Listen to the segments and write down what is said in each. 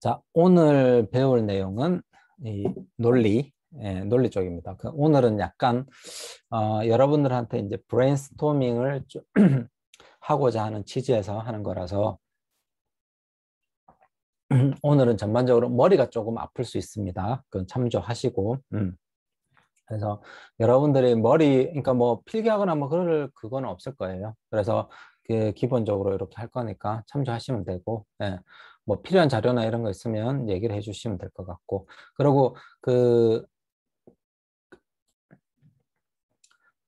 자, 오늘 배울 내용은 이 논리, 예, 논리 쪽입니다. 그 오늘은 약간 어, 여러분들한테 이제 브레인스토밍을 하고자 하는 취지에서 하는 거라서 오늘은 전반적으로 머리가 조금 아플 수 있습니다. 그건 참조하시고. 음. 그래서 여러분들이 머리, 그러니까 뭐 필기하거나 뭐 그럴 그건 없을 거예요. 그래서 그 기본적으로 이렇게 할 거니까 참조하시면 되고, 예. 뭐 필요한 자료나 이런 거 있으면 얘기를 해주시면 될 것 같고. 그리고 그,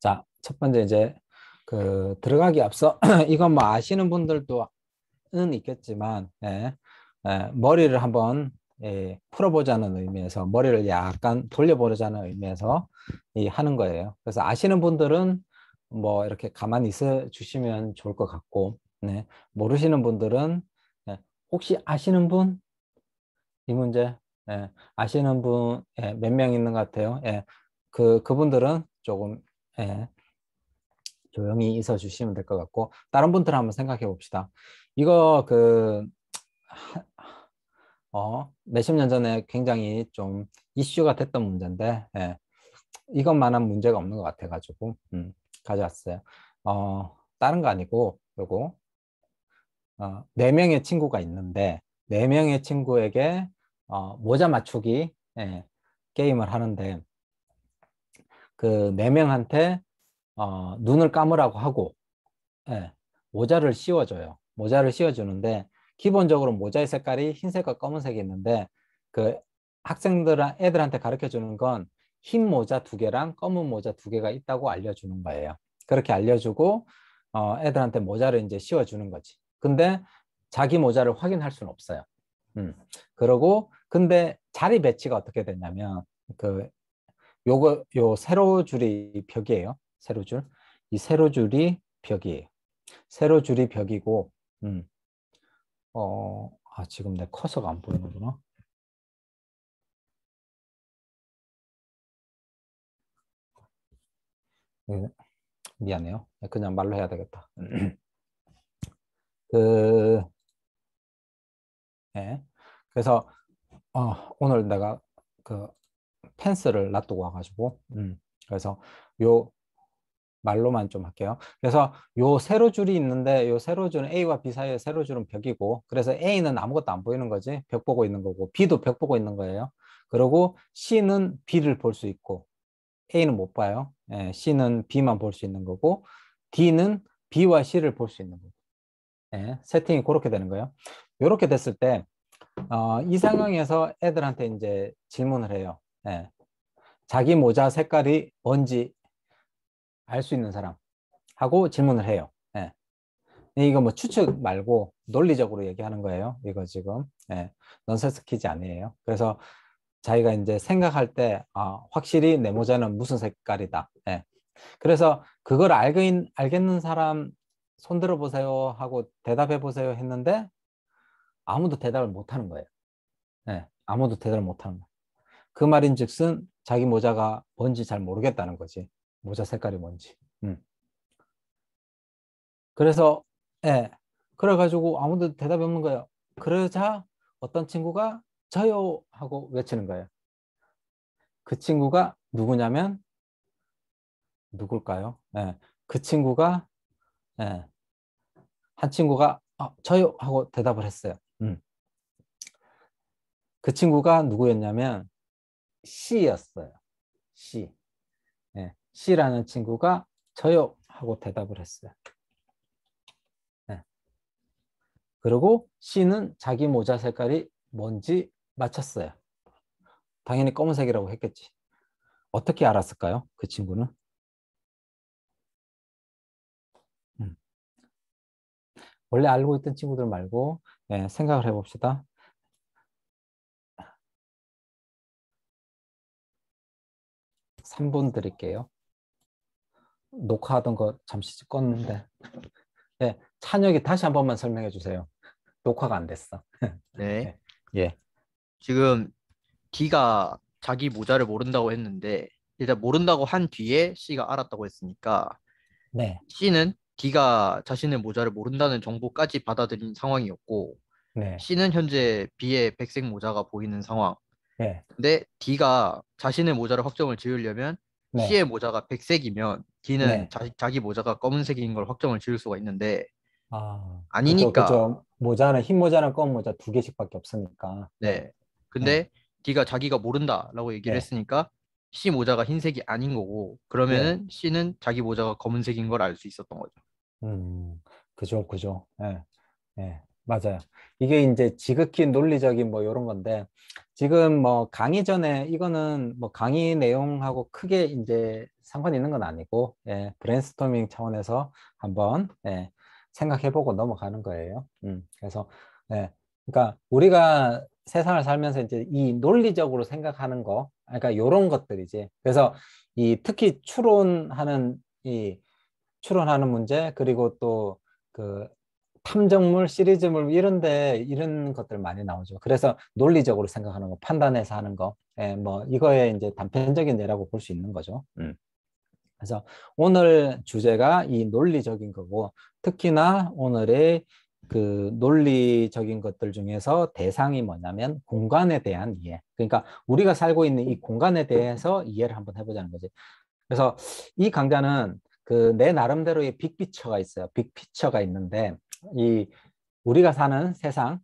자, 첫 번째 이제 그 들어가기 앞서 이건 뭐 아시는 분들도 는 있겠지만, 예. 머리를 한번 예, 풀어보자는 의미에서 머리를 약간 돌려보자는 의미에서 하는 거예요. 그래서 아시는 분들은 뭐 이렇게 가만히 있어 주시면 좋을 것 같고 네. 모르시는 분들은 예, 혹시 아시는 분? 이 문제 예, 아시는 분 몇명 예, 있는 것 같아요. 예, 그 그분들은 조금 예, 조용히 있어 주시면 될 것 같고 다른 분들 한번 생각해 봅시다. 이거 그 어, 몇십 년 전에 굉장히 좀 이슈가 됐던 문제인데 예, 이것만한 문제가 없는 것 같아가지고 음, 가져왔어요. 어, 다른 거 아니고 요거 어, 4명의 친구가 있는데 4명의 친구에게 어, 모자 맞추기 예, 게임을 하는데 그 4명한테 어, 눈을 감으라고 하고 예, 모자를 씌워줘요. 모자를 씌워주는데 기본적으로 모자의 색깔이 흰색과 검은색이 있는데 그 학생들 애들한테 가르쳐 주는 건 흰 모자 두 개랑 검은 모자 두 개가 있다고 알려주는 거예요. 그렇게 알려주고 어, 애들한테 모자를 이제 씌워주는 거지. 근데 자기 모자를 확인할 수는 없어요. 음. 그러고 근데 자리 배치가 어떻게 됐냐면그 요거 요 세로 줄이 벽이에요. 세로 줄. 이 세로 줄이 벽이에요. 세로 줄이 벽이고 음. 어, 어, 아, 지금 내 커서가 안 보이는구나. 네, 미안해요. 네, 그냥 말로 해야 되겠다. 그, 예. 네. 그래서, 어, 오늘 내가 그 펜스를 놔두고 와가지고, 음, 그래서 요 말로만 좀 할게요. 그래서 요 세로 줄이 있는데 요 세로 줄은 A와 B 사이의 세로 줄은 벽이고 그래서 A는 아무것도 안 보이는 거지 벽 보고 있는 거고 B도 벽 보고 있는 거예요. 그리고 C는 B를 볼 수 있고 A는 못 봐요. 예, C는 B만 볼 수 있는 거고 D는 B와 C를 볼 수 있는 거고 예, 세팅이 그렇게 되는 거예요. 이렇게 됐을 때 어, 이 상황에서 애들한테 이제 질문을 해요. 예. 자기 모자 색깔이 뭔지 알수 있는 사람 하고 질문을 해요. 예. 이거 뭐 추측 말고 논리적으로 얘기하는 거예요. 이거 지금 예. 넌센스 퀴즈 아니에요. 그래서 자기가 이제 생각할 때 아, 확실히 내 모자는 무슨 색깔이다. 예. 그래서 그걸 알긴, 알겠는 사람 손들어 보세요 하고 대답해 보세요 했는데 아무도 대답을 못 하는 거예요. 예. 아무도 대답을 못 하는 거예요. 그 말인 즉슨 자기 모자가 뭔지 잘 모르겠다는 거지. 모자 색깔이 뭔지. 음. 그래서 예. 그래가지고 아무도 대답이 없는 거예요. 그러자 어떤 친구가 저요 하고 외치는 거예요. 그 친구가 누구냐면 누굴까요? 예. 그 친구가 예. 한 친구가 아, 저요 하고 대답을 했어요. 음. 그 친구가 누구였냐면 C였어요. C. C라는 친구가 저요 하고 대답을 했어요. 네. 그리고 C는 자기 모자 색깔이 뭔지 맞췄어요. 당연히 검은색이라고 했겠지. 어떻게 알았을까요? 그 친구는? 음. 원래 알고 있던 친구들 말고 네, 생각을 해봅시다. 3분 드릴게요. 녹화하던 거 잠시 껐는데 네, 찬혁이 다시 한 번만 설명해 주세요. 녹화가 안 됐어. 네. 네. 예. 지금 D가 자기 모자를 모른다고 했는데 일단 모른다고 한 뒤에 C가 알았다고 했으니까 네. C는 D가 자신의 모자를 모른다는 정보까지 받아들인 상황이었고 네. C는 현재 B의 백색 모자가 보이는 상황. 네. 근데 D가 자신의 모자를 확정을 지으려면 네. C의 모자가 백색이면 기는 네. 자, 자기 모자가 검은색인 걸 확정을 지을 수가 있는데 아, 그렇죠. 아니니까 그쵸, 그렇죠. 그쵸. 모자는 흰 모자랑 검은 모자 두 개씩밖에 없으니까 네 근데 네. D가 자기가 모른다라고 얘기를 네. 했으니까 C 모자가 흰색이 아닌 거고 그러면 네. C는 자기 모자가 검은색인 걸 알 수 있었던 거죠. 음 그죠 그죠 예 예, 맞아요. 이게 이제 지극히 논리적인 뭐 이런 건데 지금 뭐 강의 전에 이거는 뭐 강의 내용하고 크게 이제 상관이 있는 건 아니고 예, 브레인스토밍 차원에서 한번 예, 생각해보고 넘어가는 거예요. 음, 그래서 예, 그러니까 우리가 세상을 살면서 이제 이 논리적으로 생각하는 거, 그러니까 이런 것들이지. 그래서 이 특히 추론하는 이 추론하는 문제 그리고 또 그 탐정물, 시리즈물 이런데 이런 것들 많이 나오죠. 그래서 논리적으로 생각하는 거, 판단해서 하는 거, 예, 뭐 이거에 이제 단편적인 예라고 볼 수 있는 거죠. 음. 그래서 오늘 주제가 이 논리적인 거고 특히나 오늘의 그 논리적인 것들 중에서 대상이 뭐냐면 공간에 대한 이해. 그러니까 우리가 살고 있는 이 공간에 대해서 이해를 한번 해보자는 거지. 그래서 이 강좌는 그 내 나름대로의 빅피처가 있어요. 빅피처가 있는데 이 우리가 사는 세상에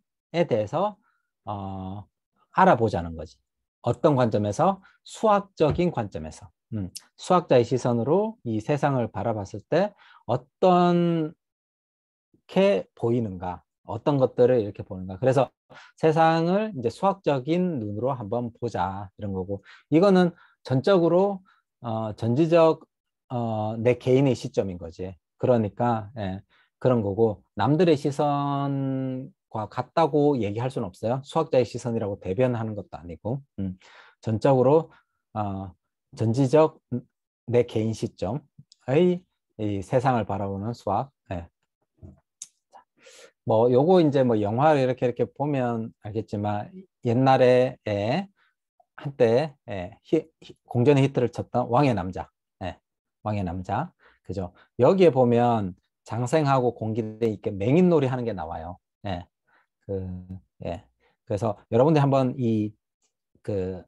대해서 어, 알아보자는 거지. 어떤 관점에서 수학적인 관점에서 음, 수학자의 시선으로 이 세상을 바라봤을 때 어떻게 보이는가 어떤 것들을 이렇게 보는가 그래서 세상을 이제 수학적인 눈으로 한번 보자 이런 거고 이거는 전적으로 어, 전지적 어, 내 개인의 시점인 거지 그러니까 예, 그런 거고 남들의 시선과 같다고 얘기할 수는 없어요 수학자의 시선이라고 대변하는 것도 아니고 음, 전적으로 어, 전지적 내 개인 시점의 이 세상을 바라보는 수학. 예. 뭐 요거 이제 뭐 영화를 이렇게 이렇게 보면 알겠지만 옛날에 예, 한때 예, 히, 공전의 히트를 쳤던 왕의 남자. 예. 왕의 남자. 그죠? 여기에 보면 장생하고 공기대 있게 맹인놀이 하는 게 나와요. 예. 그 예. 그래서 여러분들 한번 이그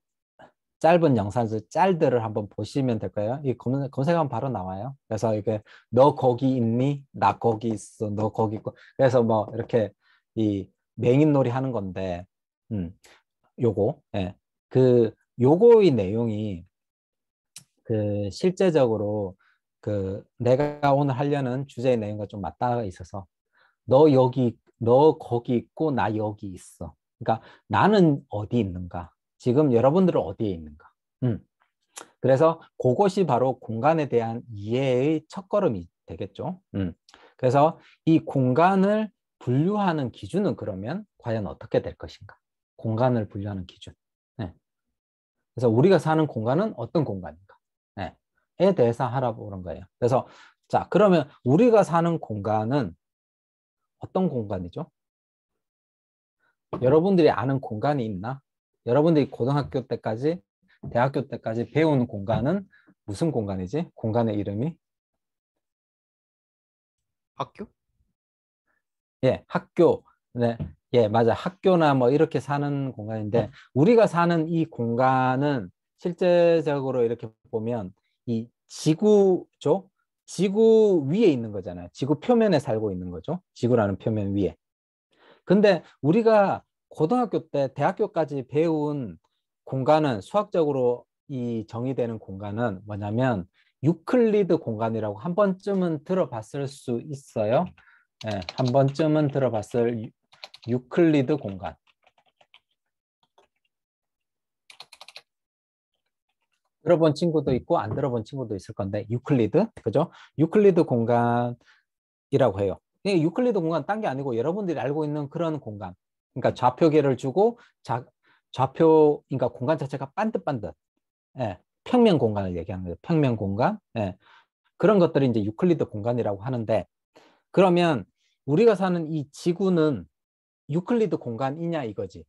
짧은 영상들 짤들을 한번 보시면 될 거예요. 이 검, 검색하면 바로 나와요. 그래서 이게 너 거기 있니? 나 거기 있어. 너 거기 있고. 그래서 뭐 이렇게 이 맹인놀이 하는 건데, 음, 요거, 예. 그 요거의 내용이 그 실제적으로 그 내가 오늘 하려는 주제의 내용과 좀 맞닿아 있어서 너 여기 너 거기 있고 나 여기 있어. 그러니까 나는 어디 있는가? 지금 여러분들은 어디에 있는가. 음. 그래서 그것이 바로 공간에 대한 이해의 첫걸음이 되겠죠. 음. 그래서 이 공간을 분류하는 기준은 그러면 과연 어떻게 될 것인가? 공간을 분류하는 기준. 네. 그래서 우리가 사는 공간은 어떤 공간인가? 네. 에 대해서 알아보는 거예요. 그래서 자 그러면 우리가 사는 공간은 어떤 공간이죠? 여러분들이 아는 공간이 있나? 여러분들이 고등학교 때까지 대학교 때까지 배운 공간은 무슨 공간이지? 공간의 이름이? 학교? 예, 학교. 네. 예, 맞아. 학교나 뭐 이렇게 사는 공간인데 우리가 사는 이 공간은 실제적으로 이렇게 보면 이 지구죠? 지구 위에 있는 거잖아요. 지구 표면에 살고 있는 거죠. 지구라는 표면 위에. 근데 우리가 고등학교 때 대학교까지 배운 공간은 수학적으로 이 정의되는 공간은 뭐냐면 유클리드 공간이라고 한 번쯤은 들어봤을 수 있어요. 네, 한 번쯤은 들어봤을 유클리드 공간. 들어본 친구도 있고 안 들어본 친구도 있을 건데 유클리드 그죠? 유클리드 공간이라고 해요. 유클리드 공간 딴게 아니고 여러분들이 알고 있는 그런 공간. 그러니까 좌표계를 주고 자, 좌표 그러니까 공간 자체가 반듯반듯 예, 평면 공간을 얘기하는 거예요. 평면 공간 예, 그런 것들이 이제 유클리드 공간이라고 하는데 그러면 우리가 사는 이 지구는 유클리드 공간이냐 이거지.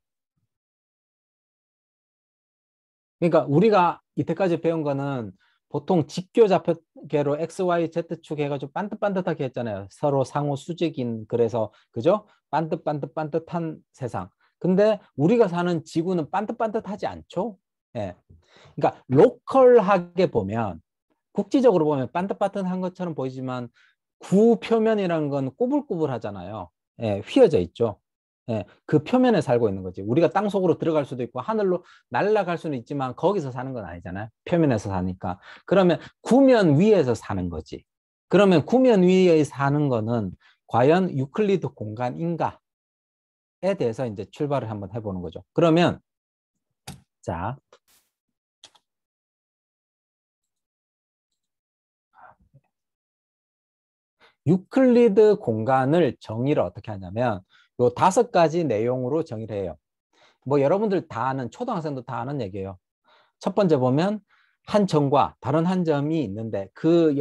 그러니까 우리가 이때까지 배운 거는 보통 직교 좌표계로 x, y, z축 해가지고 반듯반듯하게 했잖아요. 서로 상호 수직인 그래서 그죠? 반듯반듯반듯한 세상. 근데 우리가 사는 지구는 반듯반듯하지 않죠? 예. 그러니까 로컬하게 보면 국지적으로 보면 반듯반듯한 것처럼 보이지만 구 표면이라는 건 꼬불꼬불하잖아요. 예, 휘어져 있죠. 예, 그 표면에 살고 있는 거지. 우리가 땅 속으로 들어갈 수도 있고 하늘로 날아갈 수는 있지만 거기서 사는 건 아니잖아요. 표면에서 사니까. 그러면 구면 위에서 사는 거지. 그러면 구면 위에 사는 거는 과연 유클리드 공간인가에 대해서 이제 출발을 한번 해보는 거죠. 그러면 자 유클리드 공간을 정의를 어떻게 하냐면 요 다섯 가지 내용으로 정의를 해요. 뭐 여러분들 다 아는 초등학생도 다 아는 얘기예요. 첫 번째 보면 한 점과 다른 한 점이 있는데 그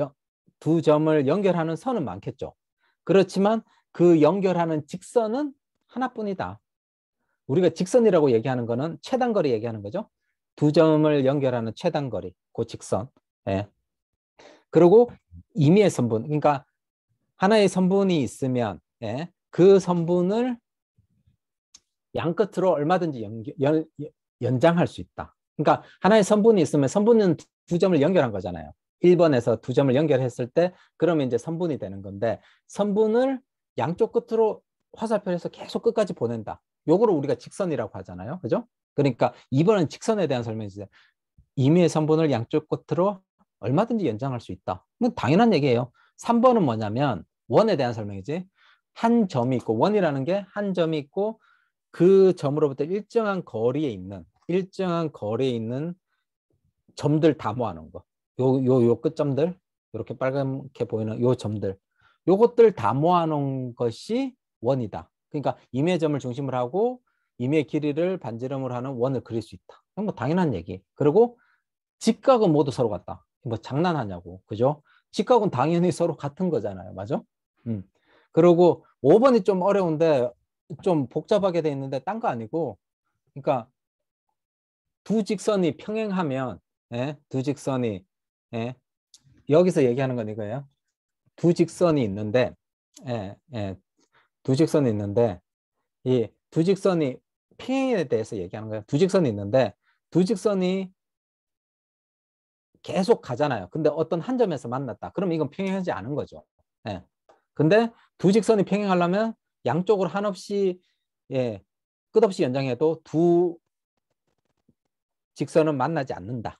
두 점을 연결하는 선은 많겠죠. 그렇지만 그 연결하는 직선은 하나뿐이다. 우리가 직선이라고 얘기하는 거는 최단거리 얘기하는 거죠. 두 점을 연결하는 최단거리, 그 직선. 예. 그리고 임의의 선분, 그러니까 하나의 선분이 있으면 예. 그 선분을 양 끝으로 얼마든지 연, 연 장할수 있다. 그러니까 하나의 선분이 있으면 선분은 두 점을 연결한 거잖아요. 1번에서 두 점을 연결했을 때 그러면 이제 선분이 되는 건데 선분을 양쪽 끝으로 화살표에서 계속 끝까지 보낸다. 요거를 우리가 직선이라고 하잖아요. 그죠? 그러니까 2번은 직선에 대한 설명이죠. 임의의 선분을 양쪽 끝으로 얼마든지 연장할 수 있다. 당연한 얘기예요. 3번은 뭐냐면 원에 대한 설명이지. 한 점이 있고 원이라는 게 한 점이 있고 그 점으로부터 일정한 거리에 있는 일정한 거리에 있는 점들 다 모아놓은 거. 요 요 요 끝점들 이렇게 빨갛게 보이는 요 점들 요것들 다 모아놓은 것이 원이다. 그러니까 임의 점을 중심으로 하고 임의 길이를 반지름으로 하는 원을 그릴 수 있다. 이건 뭐 당연한 얘기. 그리고 직각은 모두 서로 같다. 뭐 장난하냐고, 그죠? 직각은 당연히 서로 같은 거잖아요, 맞아? 음. 그리고 5번이 좀 어려운데 좀 복잡하게 돼 있는데 딴 거 아니고 그러니까 두 직선이 평행하면 예? 두 직선이 예? 여기서 얘기하는 건 이거예요. 두 직선이 있는데 예, 예, 두 직선이 있는데 이 두 직선이 평행에 대해서 얘기하는 거예요. 두 직선이 있는데 두 직선이 계속 가잖아요. 근데 어떤 한 점에서 만났다. 그럼 이건 평행하지 않은 거죠. 예. 근데 두 직선이 평행하려면 양쪽으로 한없이 예, 끝없이 연장해도 두 직선은 만나지 않는다.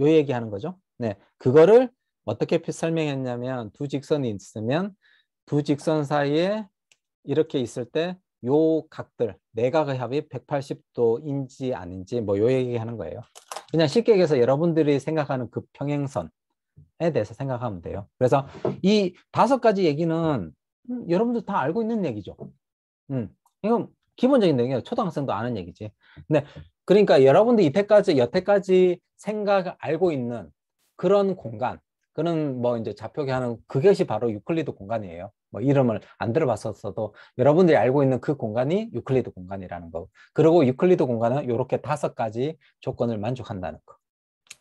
요 얘기하는 거죠. 네, 그거를 어떻게 설명했냐면 두 직선이 있으면 두 직선 사이에 이렇게 있을 때 요 각들 내각의 합이 180도인지 아닌지 뭐 요 얘기하는 거예요. 그냥 쉽게 얘기해서 여러분들이 생각하는 그 평행선 것인가에 대해서 생각하면 돼요. 그래서 이 다섯 가지 얘기는 음, 여러분들 다 알고 있는 얘기죠. 음, 이건 기본적인 내용이에요. 초등학생도 아는 얘기지. 근데 그러니까 여러분들 이때까지 여태까지 생각 알고 있는 그런 공간, 그런 뭐 이제 좌표계 하는 그것이 바로 유클리드 공간이에요. 뭐 이름을 안 들어봤었어도 여러분들이 알고 있는 그 공간이 유클리드 공간이라는 거. 그리고 유클리드 공간은 이렇게 다섯 가지 조건을 만족한다는 거.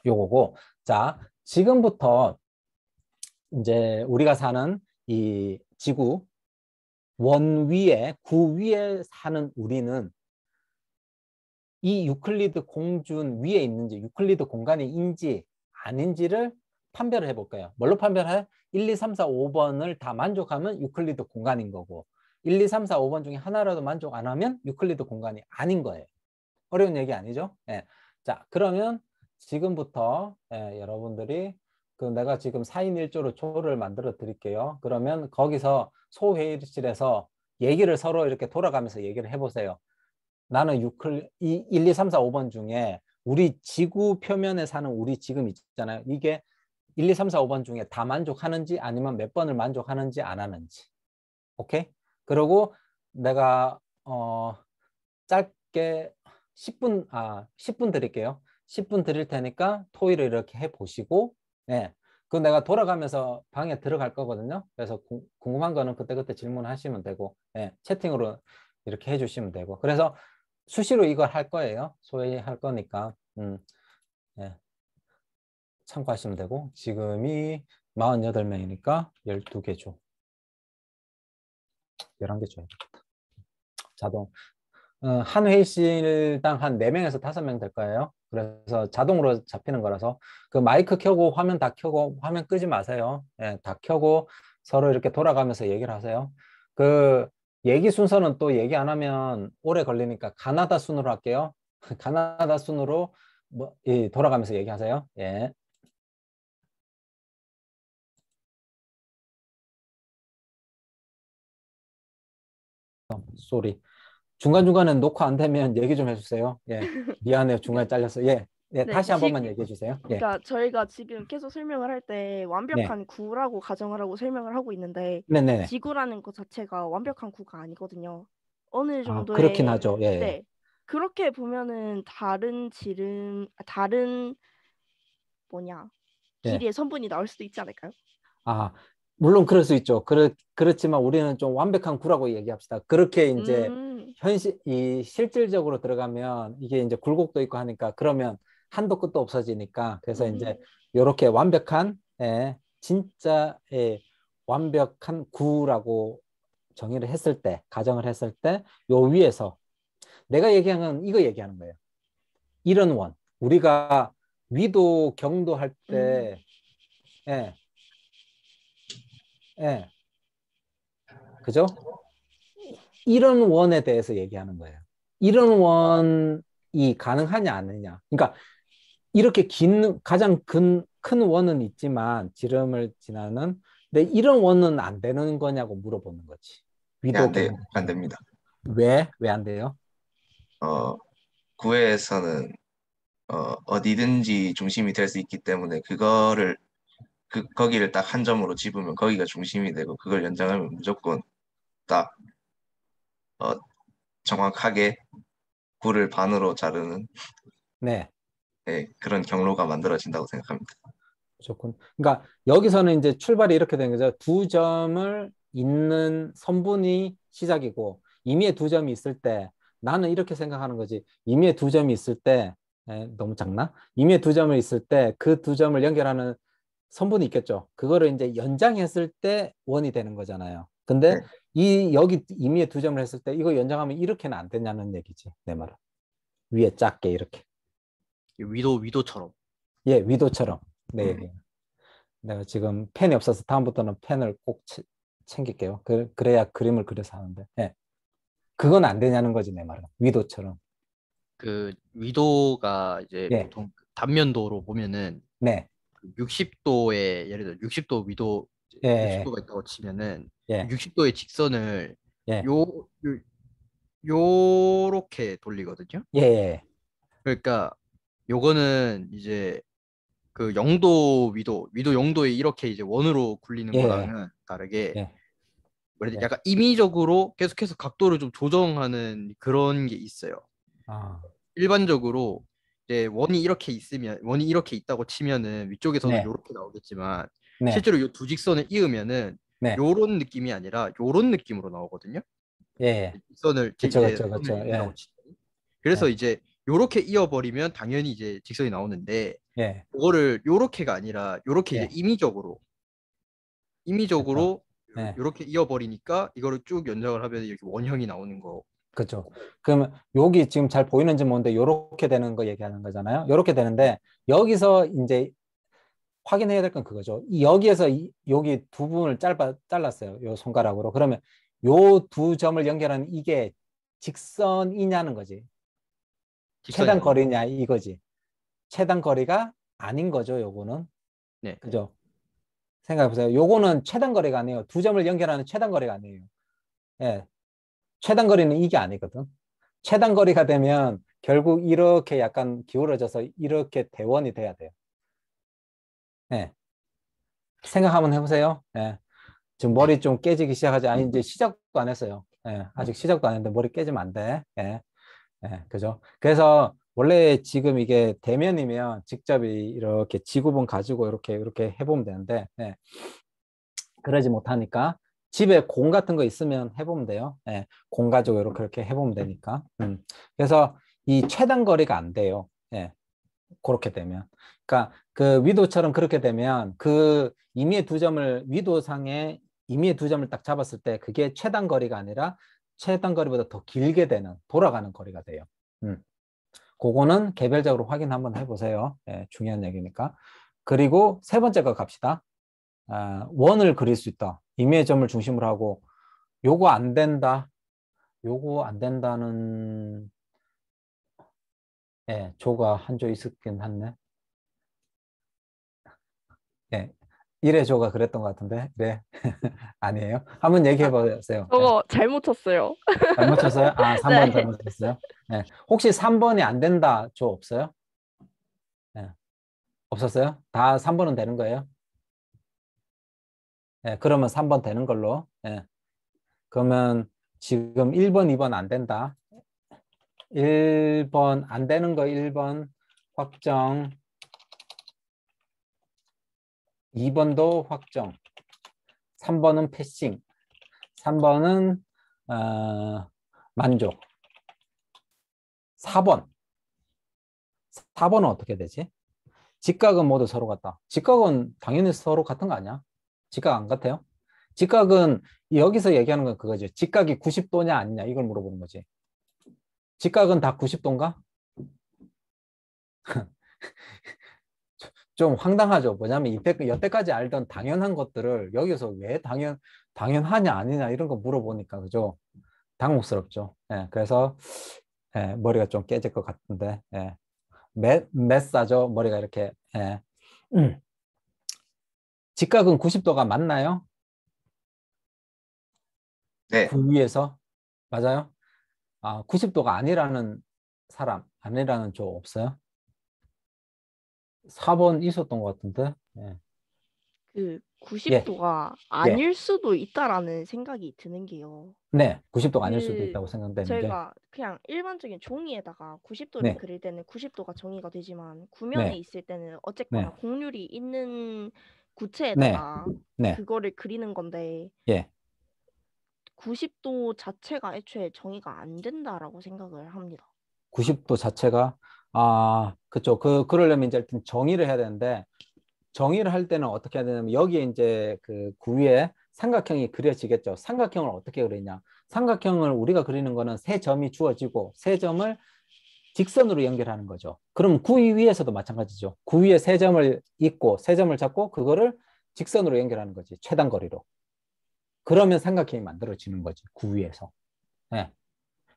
요거고. 자, 지금부터 이제 우리가 사는 이 지구 원 위에 구 위에 사는 우리는 이 유클리드 공준 위에 있는지 유클리드 공간이 인지 아닌지를 판별을 해볼까요? 뭘로 판별해? 1, 2, 3, 4, 5번을 다 만족하면 유클리드 공간인 거고 1, 2, 3, 4, 5번 중에 하나라도 만족 안 하면 유클리드 공간이 아닌 거예요. 어려운 얘기 아니죠? 네. 자 그러면 지금부터 예, 여러분들이 그 내가 지금 4인 1조로 조를 만들어 드릴게요. 그러면 거기서 소회의실에서 얘기를 서로 이렇게 돌아가면서 얘기를 해보세요. 나는 6클, 1, 2, 3, 4, 5번 중에 우리 지구 표면에 사는 우리 지금 있잖아요. 이게 1, 2, 3, 4, 5번 중에 다 만족하는지 아니면 몇 번을 만족하는지 안 하는지. 오케이? 그리고 내가 어 짧게 10분 아 10분 드릴게요. 10분 드릴 테니까 토의를 이렇게 해보시고 예. 그 내가 돌아가면서 방에 들어갈 거거든요. 그래서 구, 궁금한 거는 그때그때 질문하시면 되고 예. 채팅으로 이렇게 해주시면 되고 그래서 수시로 이걸 할 거예요. 소외할 거니까 음. 예. 참고하시면 되고 지금이 48명이니까 12개죠. 11개 줘야 겠다 자동 어, 한 회의실당 한 4명에서 5명 될 거예요. 그래서 자동으로 잡히는 거라서 그 마이크 켜고 화면 다 켜고 화면 끄지 마세요. 예, 다 켜고 서로 이렇게 돌아가면서 얘기를 하세요. 그 얘기 순서는 또 얘기 안 하면 오래 걸리니까 가나다 순으로 할게요. 가나다 순으로 뭐, 예, 돌아가면서 얘기하세요. 예. 소리. 어, 중간중간은 녹화 안 되면 얘기 좀 해주세요. 예. 미안해요. 중간에 잘렸어. 예. 예, 네, 다시 한 번만 얘기해 주세요. 예. 그러니까 저희가 지금 계속 설명을 할 때 완벽한 네. 구라고 가정을 하고 설명을 하고 있는데 네네네. 지구라는 것 자체가 완벽한 구가 아니거든요. 어느 아, 정도의 아, 그렇긴 하죠. 예, 예. 네. 그렇게 보면은 다른 지름 아, 다른 뭐냐 길이의 예. 성분이 나올 수도 있지 않을까요? 아, 물론 그럴 수 있죠. 그렇, 그렇지만 우리는 좀 완벽한 구라고 얘기합시다. 그렇게 이제 음. 현실, 이 실질적으로 들어가면 이게 이제 굴곡도 있고 하니까 그러면 한도 끝도 없어지니까 그래서 음. 이제 이렇게 완벽한, 예, 진짜, 예, 완벽한 구라고 정의를 했을 때, 가정을 했을 때, 요 위에서 내가 얘기하는 이거 얘기하는 거예요. 이런 원. 우리가 위도 경도 할때 음. 예, 예. 그죠? 이런 원에 대해서 얘기하는 거예요. 이런 원이 가능하냐 아니냐. 그러니까 이렇게 긴 가장 큰, 큰 원은 있지만 지름을 지나는 근데 이런 원은 안 되는 거냐고 물어보는 거지. 위도 네, 안 돼요. 안 됩니다. 왜? 왜안 돼요? 어, 구에서는 어, 어디든지 중심이 될 수 있기 때문에 그거를 그 거기를 딱 한 점으로 집으면 거기가 중심이 되고 그걸 연장하면 무조건 딱 어, 정확하게 굴을 반으로 자르는 네. 네 그런 경로가 만들어진다고 생각합니다. 좋군. 그러니까 여기서는 이제 출발이 이렇게 되 거죠. 두 점을 있는 선분이 시작이고 임의의 두 점이 있을 때 나는 이렇게 생각하는 거지. 임의의 두 점이 있을 때 에, 너무 작나? 임의의 두 점을 있을 때 그 두 점을 연결하는 선분이 있겠죠. 그거를 이제 연장했을 때 원이 되는 거잖아요. 근데 네. 이 여기 임의에 두 점을 했을 때 이거 연장하면 이렇게는 안 되냐는 얘기지 내 말은 위에 작게 이렇게 위도 위도처럼 예 위도처럼 네 음. 네. 내가 지금 펜이 없어서 다음부터는 펜을 꼭 채, 챙길게요 그, 그래야 그림을 그려서 하는데 예 그건 안 되냐는 거지 내 말은 위도처럼 그 위도가 이제 예. 보통 단면도로 보면은 네 60도의 예를 들어 60도 위도 예. 60도가 예. 있다고 치면은 예. 60도의 직선을 예. 요, 요 요렇게 돌리거든요. 예, 예, 예. 그러니까 요거는 이제 그 영도 위도 위도 영도에 이렇게 이제 원으로 굴리는 예. 거랑은 다르게 예. 뭐 약간 임의적으로 계속해서 각도를 좀 조정하는 그런 게 있어요. 아. 일반적으로 이제 원이 이렇게 있으면 원이 이렇게 있다고 치면은 위쪽에서는 네. 이렇게 나오겠지만 네. 실제로 이 두 직선을 이으면은 네. 요런 느낌이 아니라 요런 느낌으로 나오거든요. 예. 예. 직선을 그쵸, 그쵸, 그쵸. 예. 그래서 예. 이제 요렇게 이어버리면 당연히 이제 직선이 나오는데 예. 그거를 요렇게가 아니라 요렇게 예. 이제 임의적으로 임의적으로 그 요렇게 이어버리니까 이거를 쭉 연장을 하면 이렇게 원형이 나오는 거 그죠. 그러면 여기 지금 잘 보이는지 모르데 이렇게 되는 거 얘기하는 거잖아요. 이렇게 되는데 여기서 이제 확인해야 될 건 그거죠. 여기에서 이, 여기 두분을 짧아, 잘랐어요. 요 손가락으로. 그러면 요 두 점을 연결하는 이게 직선이냐는 거지. 직선이요. 최단 거리냐 이거지. 최단 거리가 아닌 거죠. 요거는. 네. 그죠. 생각해 보세요. 요거는 최단 거리가 아니에요. 두 점을 연결하는 최단 거리가 아니에요. 예. 최단 거리는 이게 아니거든. 최단 거리가 되면 결국 이렇게 약간 기울어져서 이렇게 대원이 돼야 돼요. 네. 생각 한번 해보세요. 네. 지금 머리 좀 깨지기 시작하지. 아니, 이제 시작도 안 했어요. 네. 아직 시작도 안 했는데 머리 깨지면 안 돼. 네. 네. 그죠? 그래서 원래 지금 이게 대면이면 직접 이렇게 지구본 가지고 이렇게, 이렇게 해보면 되는데, 네. 그러지 못하니까 집에 공 같은 거 있으면 해보면 돼요. 예, 공 가지고 이렇게 해보면 되니까. 음. 그래서 이 최단 거리가 안 돼요. 예, 그렇게 되면. 그러니까 그 위도처럼 그렇게 되면 그 임의의 두 점을 위도상에 임의의 두 점을 딱 잡았을 때 그게 최단 거리가 아니라 최단 거리보다 더 길게 되는 돌아가는 거리가 돼요. 음. 그거는 개별적으로 확인 한번 해보세요. 예, 중요한 얘기니까. 그리고 세 번째 거 갑시다. 아, 원을 그릴 수 있다. 임의점을 중심으로 하고 요거 안 된다. 요거 안 된다는 예, 조가 한 조 있었긴 한데 예, 1회 조가 그랬던 것 같은데 네 아니에요? 한번 얘기해 보세요. 아, 저거 네. 잘못 쳤어요. 잘못 쳤어요? 아 3번 네. 잘못 쳤어요? 네. 혹시 3번이 안 된다 조 없어요? 네. 없었어요? 다 3번은 되는 거예요? 예, 그러면 3번 되는 걸로. 예. 그러면 지금 1번, 2번 안 된다. 1번 안 되는 거 1번 확정. 2번도 확정. 3번은 패싱. 3번은 어, 만족. 4번. 4번은 어떻게 되지? 직각은 모두 서로 같다. 직각은 당연히 서로 같은 거 아니야? 직각 안 같아요? 직각은 여기서 얘기하는 건 그거죠. 직각이 90도냐 아니냐 이걸 물어보는 거지. 직각은 다 90도인가? 좀 황당하죠. 뭐냐면 이때, 여태까지 알던 당연한 것들을 여기서 왜 당연 당연하냐 아니냐 이런 거 물어보니까 그죠. 당혹스럽죠. 예, 그래서 예, 머리가 좀 깨질 것 같은데 예. 맷, 맷사죠. 머리가 이렇게 예. 음. 직각은 90도가 맞나요? 네. 그 위에서 맞아요? 아, 90도가 아니라는 사람 아니라는 쪽 없어요? 4번 있었던 것 같은데. 예. 그 90도가 예. 예. 아닐 예. 수도 있다라는 생각이 드는 게요. 네, 90도가 아닐 그 수도 있다고 생각되는데. 저희가 그냥 일반적인 종이에다가 90도를 네. 그릴 때는 90도가 정의가 되지만 네. 구면에 네. 있을 때는 어쨌거나 네. 곡률이 있는 구체에다가 네. 네. 그거를 그리는 건데 예. 90도 자체가 애초에 정의가 안 된다라고 생각을 합니다. 90도 자체가 아 그죠 그 그러려면 이제 일단 정의를 해야 되는데 정의를 할 때는 어떻게 해야 되냐면 여기에 이제 그 구위에 삼각형이 그려지겠죠. 삼각형을 어떻게 그리냐? 삼각형을 우리가 그리는 거는 세 점이 주어지고 세 점을 직선으로 연결하는 거죠. 그럼 구위 위에서도 마찬가지죠. 구위에 세 점을 있고 세 점을 잡고 그거를 직선으로 연결하는 거지. 최단 거리로. 그러면 삼각형이 만들어지는 거지. 구위에서. 네.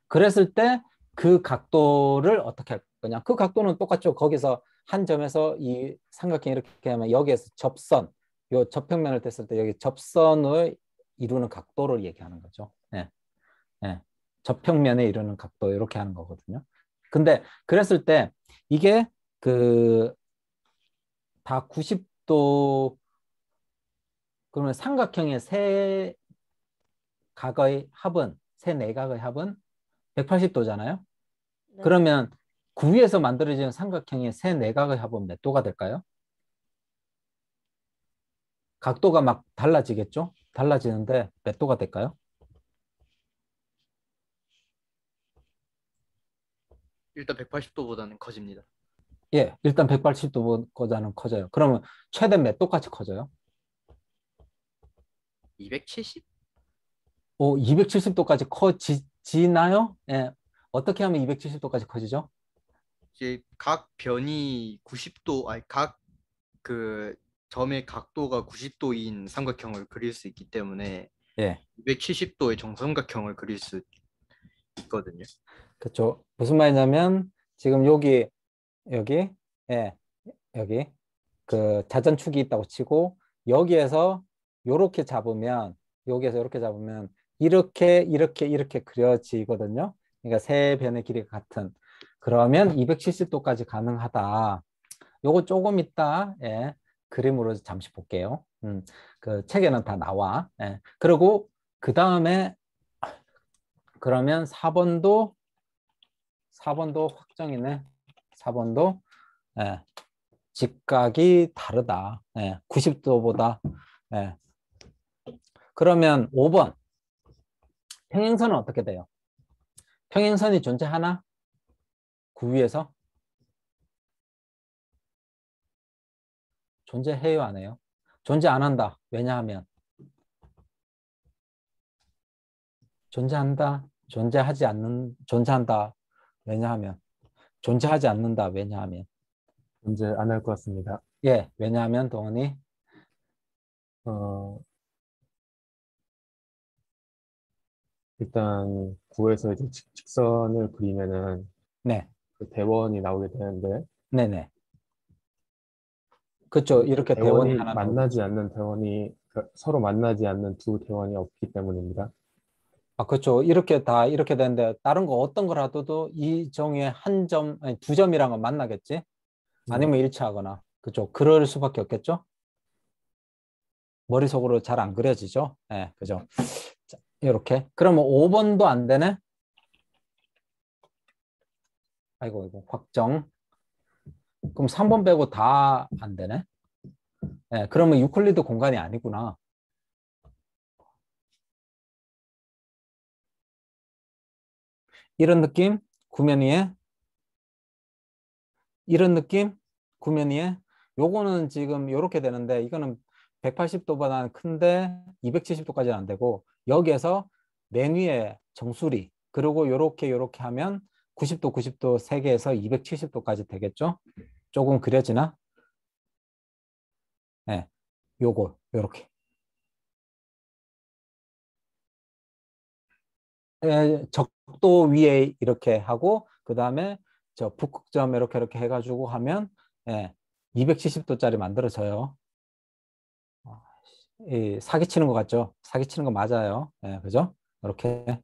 그랬을 때 그 각도를 어떻게 할 거냐. 그 각도는 똑같죠. 거기서 한 점에서 이 삼각형 이렇게 하면 여기에서 접선, 요 접평면을 뗐을 때 여기 접선을 이루는 각도를 얘기하는 거죠. 네. 네. 접평면에 이루는 각도 이렇게 하는 거거든요. 근데 그랬을 때 이게 그 다 90도 그러면 삼각형의 세 각의 합은 세 내각의 네 합은 180도잖아요. 네. 그러면 구 위에서 만들어진 삼각형의 세 내각의 네 합은 몇 도가 될까요? 각도가 막 달라지겠죠? 달라지는데 몇 도가 될까요? 일단 180도보다는 커집니다. 예, 일단 180도보다는 커져요. 그러면 최대 몇 도까지 커져요? 270? 오, 270도까지 커지나요? 예. 어떻게 하면 270도까지 커지죠? 이제 각 변이 90도, 아니 각 그 점의 각도가 90도인 삼각형을 그릴 수 있기 때문에 예. 270도의 정삼각형을 그릴 수 있거든요. 그렇죠. 무슨 말이냐면 지금 여기 여기 예 여기 그 자전축이 있다고 치고 여기에서 요렇게 잡으면 여기에서 이렇게 잡으면 이렇게 이렇게 이렇게 그려지거든요. 그러니까 세 변의 길이 같은 그러면 270도까지 가능하다. 요거 조금 있다. 예. 그림으로 잠시 볼게요. 음, 그 책에는 다 나와. 예. 그리고 그 다음에 그러면 4번도 4번도 확정이네. 4번도 예, 직각이 다르다. 예, 90도보다. 예. 그러면 5번. 평행선은 어떻게 돼요? 평행선이 존재하나? 구 위에서? 존재해요? 안 해요? 존재 안 한다. 왜냐하면 존재한다. 존재하지 않는 존재한다. 왜냐하면 존재하지 않는다. 왜냐하면 존재 안 할 것 같습니다. 예, 왜냐하면 동원이 어, 일단 구에서 이제 직, 선을 그리면은 네. 그 대원이 나오게 되는데 네네. 그렇죠. 이렇게 대원이, 대원이 만나지 않는 대원이 그러니까 서로 만나지 않는 두 대원이 없기 때문입니다. 아, 그렇죠. 이렇게 다 이렇게 되는데 다른 거 어떤 거라더도이종의한 점, 아니 두 점이랑은 만나겠지? 네. 아니면 일치하거나. 그죠. 그럴 수밖에 없겠죠? 머릿속으로 잘 안 그려지죠? 예, 네, 그죠. 자, 이렇게. 그러면 5번도 안 되네? 아이고, 아이고 확정. 그럼 3번 빼고 다 안 되네? 예, 네, 그러면 유클리드 공간이 아니구나. 이런 느낌 구면 위에 이런 느낌 구면 위에 요거는 지금 이렇게 되는데 이거는 180도보다는 큰데 270도까지는 안 되고 여기에서 맨 위에 정수리 그리고 요렇게 요렇게 하면 90도 90도 3개에서 270도까지 되겠죠 조금 그려지나 예 네, 요거 요렇게 적도 위에 이렇게 하고 그 다음에 저 북극점 이렇게 이렇게 해가지고 하면 예, 270도짜리 만들어져요. 아, 이 사기치는 것 같죠? 사기치는 거 맞아요. 예, 그죠? 이렇게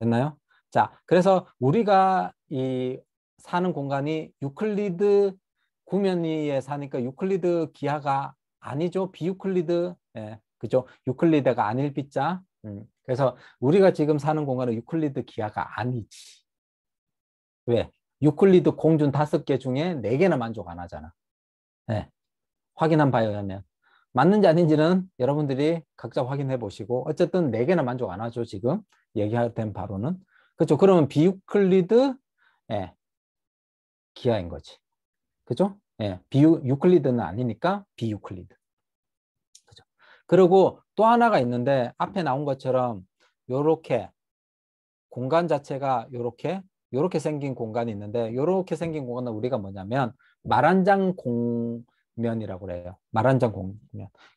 됐나요? 자, 그래서 우리가 이 사는 공간이 유클리드 구면위에 사니까 유클리드 기하가 아니죠. 비유클리드. 예, 그죠? 유클리드가 아닐 빗자. 음, 그래서 우리가 지금 사는 공간은 유클리드 기하가 아니지. 왜? 유클리드 공준 다섯 개 중에 네 개나 만족 안 하잖아. 네. 확인한 바에 의하면. 맞는지 아닌지는 여러분들이 각자 확인해 보시고 어쨌든 네 개나 만족 안 하죠 지금 얘기된 바로는 그렇죠 그러면 비유클리드 예, 기하인 거지 그죠 예, 비유 유클리드는 아니니까 비유클리드 그리고 또 하나가 있는데 앞에 나온 것처럼 요렇게 공간 자체가 요렇게 요렇게 생긴 공간이 있는데 요렇게 생긴 공간은 우리가 뭐냐면 말한장 공면이라고 그래요. 말한장 공면.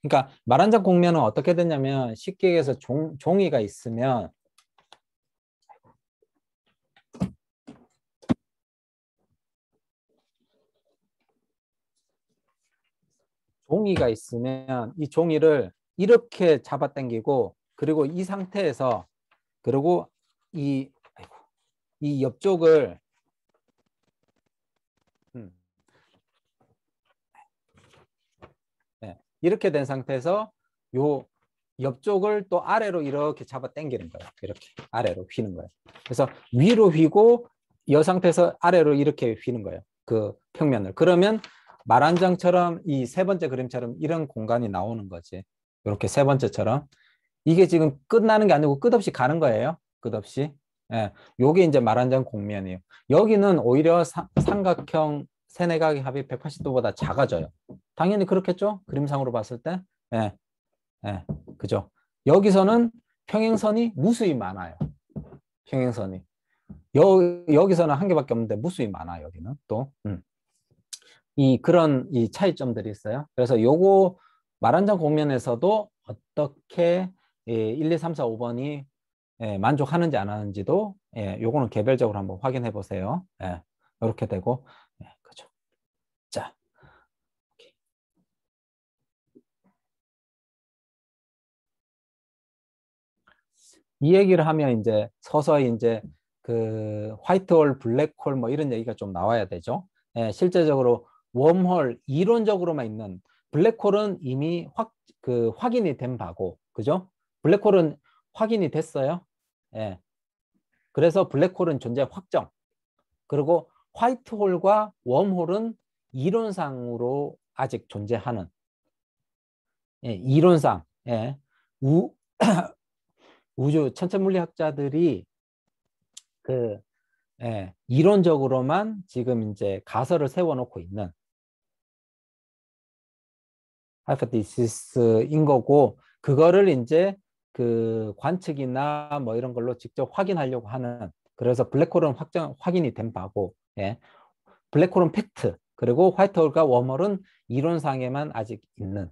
그러니까 말한장 공면은 어떻게 됐냐면 쉽게 얘기해서 종, 종이가 있으면 종이가 있으면 이 종이를 이렇게 잡아당기고 그리고 이 상태에서 그리고 이, 아이고, 이 옆쪽을 음, 네, 이렇게 된 상태에서 요 옆쪽을 또 아래로 이렇게 잡아 당기는 거예요. 이렇게 아래로 휘는 거예요. 그래서 위로 휘고 여 상태에서 아래로 이렇게 휘는 거예요. 그 평면을. 그러면 말한장처럼 이 세 번째 그림처럼 이런 공간이 나오는 거지. 이렇게 세 번째처럼 이게 지금 끝나는 게 아니고 끝없이 가는 거예요. 끝없이. 예. 요게 이제 말한장 공면이에요. 여기는 오히려 사, 삼각형 세내각의 합이 180도보다 작아져요. 당연히 그렇겠죠? 그림상으로 봤을 때. 예. 예. 그죠? 여기서는 평행선이 무수히 많아요. 평행선이. 여, 여기서는 한 개밖에 없는데 무수히 많아 여기는 또. 음. 이 그런 이 차이점들이 있어요. 그래서 요거 말한정 공면에서도 어떻게 1, 2, 3, 4, 5번이 만족하는지 안 하는지도 예, 요거는 개별적으로 한번 확인해 보세요. 이렇게 예, 되고 예, 그죠. 자, 이 얘기를 하면 이제 서서히 이제 그 화이트홀, 블랙홀 뭐 이런 얘기가 좀 나와야 되죠. 실제적으로 웜홀 이론적으로만 있는 블랙홀은 이미 확, 그 확인이 된 바고, 그죠? 블랙홀은 확인이 됐어요. 예. 그래서 블랙홀은 존재 확정. 그리고 화이트홀과 웜홀은 이론상으로 아직 존재하는 예, 이론상 예. 우, 우주 천체물리학자들이 그 예, 이론적으로만 지금 이제 가설을 세워놓고 있는 하이퍼디시스인 거고 그거를 이제 그 관측이나 뭐 이런 걸로 직접 확인하려고 하는 그래서 블랙홀은 확정 확인이 된 바고 예. 블랙홀은 팩트 그리고 화이트홀과 웜홀은 이론상에만 아직 있는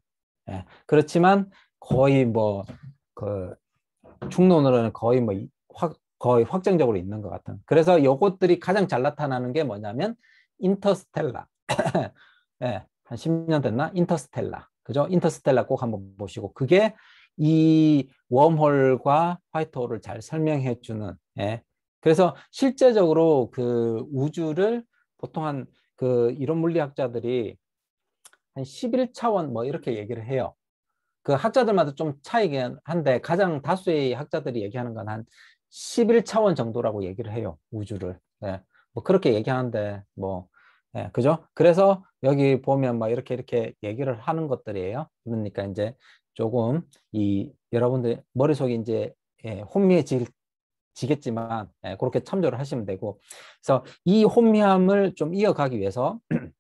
예. 그렇지만 거의 뭐그 충론으로는 거의 뭐 확, 거의 확정적으로 있는 것 같은 그래서 요것들이 가장 잘 나타나는 게 뭐냐면 인터스텔라 예. 한 10년 됐나 인터스텔라 그죠? 인터스텔라 꼭 한번 보시고 그게 이 웜홀과 화이트홀을 잘 설명해 주는 예. 그래서 실제적으로 그 우주를 보통 한 그 이론 물리학자들이 한 11차원 뭐 이렇게 얘기를 해요. 그 학자들마다 좀 차이긴 한데 가장 다수의 학자들이 얘기하는 건 한 11차원 정도라고 얘기를 해요. 우주를. 예. 뭐 그렇게 얘기하는데 뭐 예, 그죠? 그래서 여기 보면 막 이렇게 이렇게 얘기를 하는 것들이에요. 그러니까 이제 조금 이 여러분들 머릿속에 이제 예, 혼미해 지겠지만 예, 그렇게 참조를 하시면 되고 그래서 이 혼미함을 좀 이어가기 위해서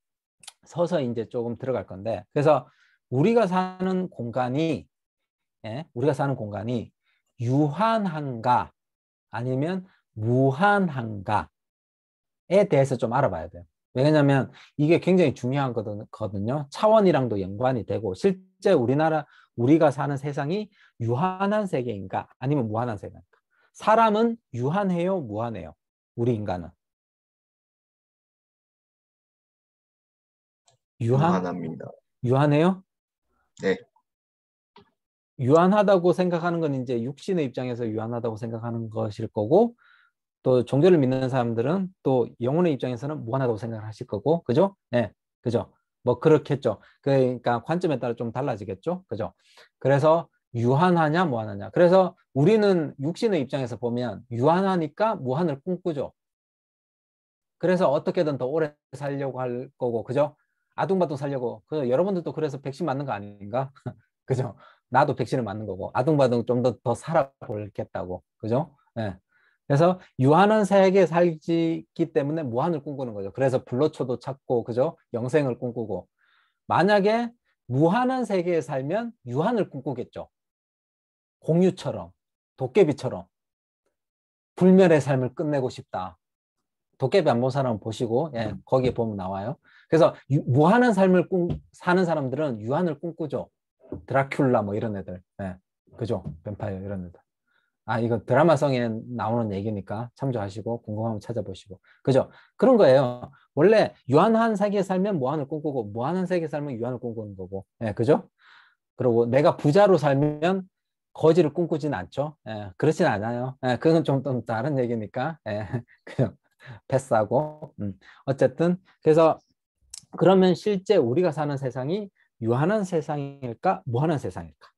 서서 이제 조금 들어갈 건데 그래서 우리가 사는 공간이 예, 우리가 사는 공간이 유한한가 아니면 무한한가에 대해서 좀 알아봐야 돼요. 왜냐하면 이게 굉장히 중요한 거거든요. 차원이랑도 연관이 되고 실제 우리나라 우리가 사는 세상이 유한한 세계인가 아니면 무한한 세계인가? 사람은 유한해요, 무한해요. 우리 인간은 유한 합니다 유한해요? 네. 유한하다고 생각하는 건 이제 육신의 입장에서 유한하다고 생각하는 것일 거고 또 종교를 믿는 사람들은 또 영혼의 입장에서는 무한하다고 생각을 하실 거고 그죠? 네, 그죠? 뭐 그렇겠죠. 그러니까 관점에 따라 좀 달라지겠죠. 그죠? 그래서 유한하냐 무한하냐. 그래서 우리는 육신의 입장에서 보면 유한하니까 무한을 꿈꾸죠. 그래서 어떻게든 더 오래 살려고 할 거고 그죠? 아둥바둥 살려고. 그 여러분들도 그래서 백신 맞는 거 아닌가? 그죠? 나도 백신을 맞는 거고 아둥바둥 좀더 더살아보겠다고 그죠? 네. 그래서 유한한 세계에 살기 때문에 무한을 꿈꾸는 거죠. 그래서 불로초도 찾고 그죠? 영생을 꿈꾸고 만약에 무한한 세계에 살면 유한을 꿈꾸겠죠. 공유처럼 도깨비처럼 불멸의 삶을 끝내고 싶다. 도깨비 안 본 사람 보시고 예, 음. 거기에 보면 나와요. 그래서 유, 무한한 삶을 꿈, 사는 사람들은 유한을 꿈꾸죠. 드라큘라 뭐 이런 애들, 예, 그죠? 뱀파이어 이런 애들. 아 이거 드라마성에 나오는 얘기니까 참조하시고 궁금하면 찾아보시고 그죠? 그런 거예요. 원래 유한한 세계에 살면 무한을 꿈꾸고 무한한 세계에 살면 유한을 꿈꾸는 거고 예, 그죠? 그리고 내가 부자로 살면 거지를 꿈꾸진 않죠. 예, 그렇진 않아요. 예, 그건 좀, 좀 다른 얘기니까 예, 그냥 패스하고 음. 어쨌든 그래서 그러면 실제 우리가 사는 세상이 유한한 세상일까 무한한 세상일까?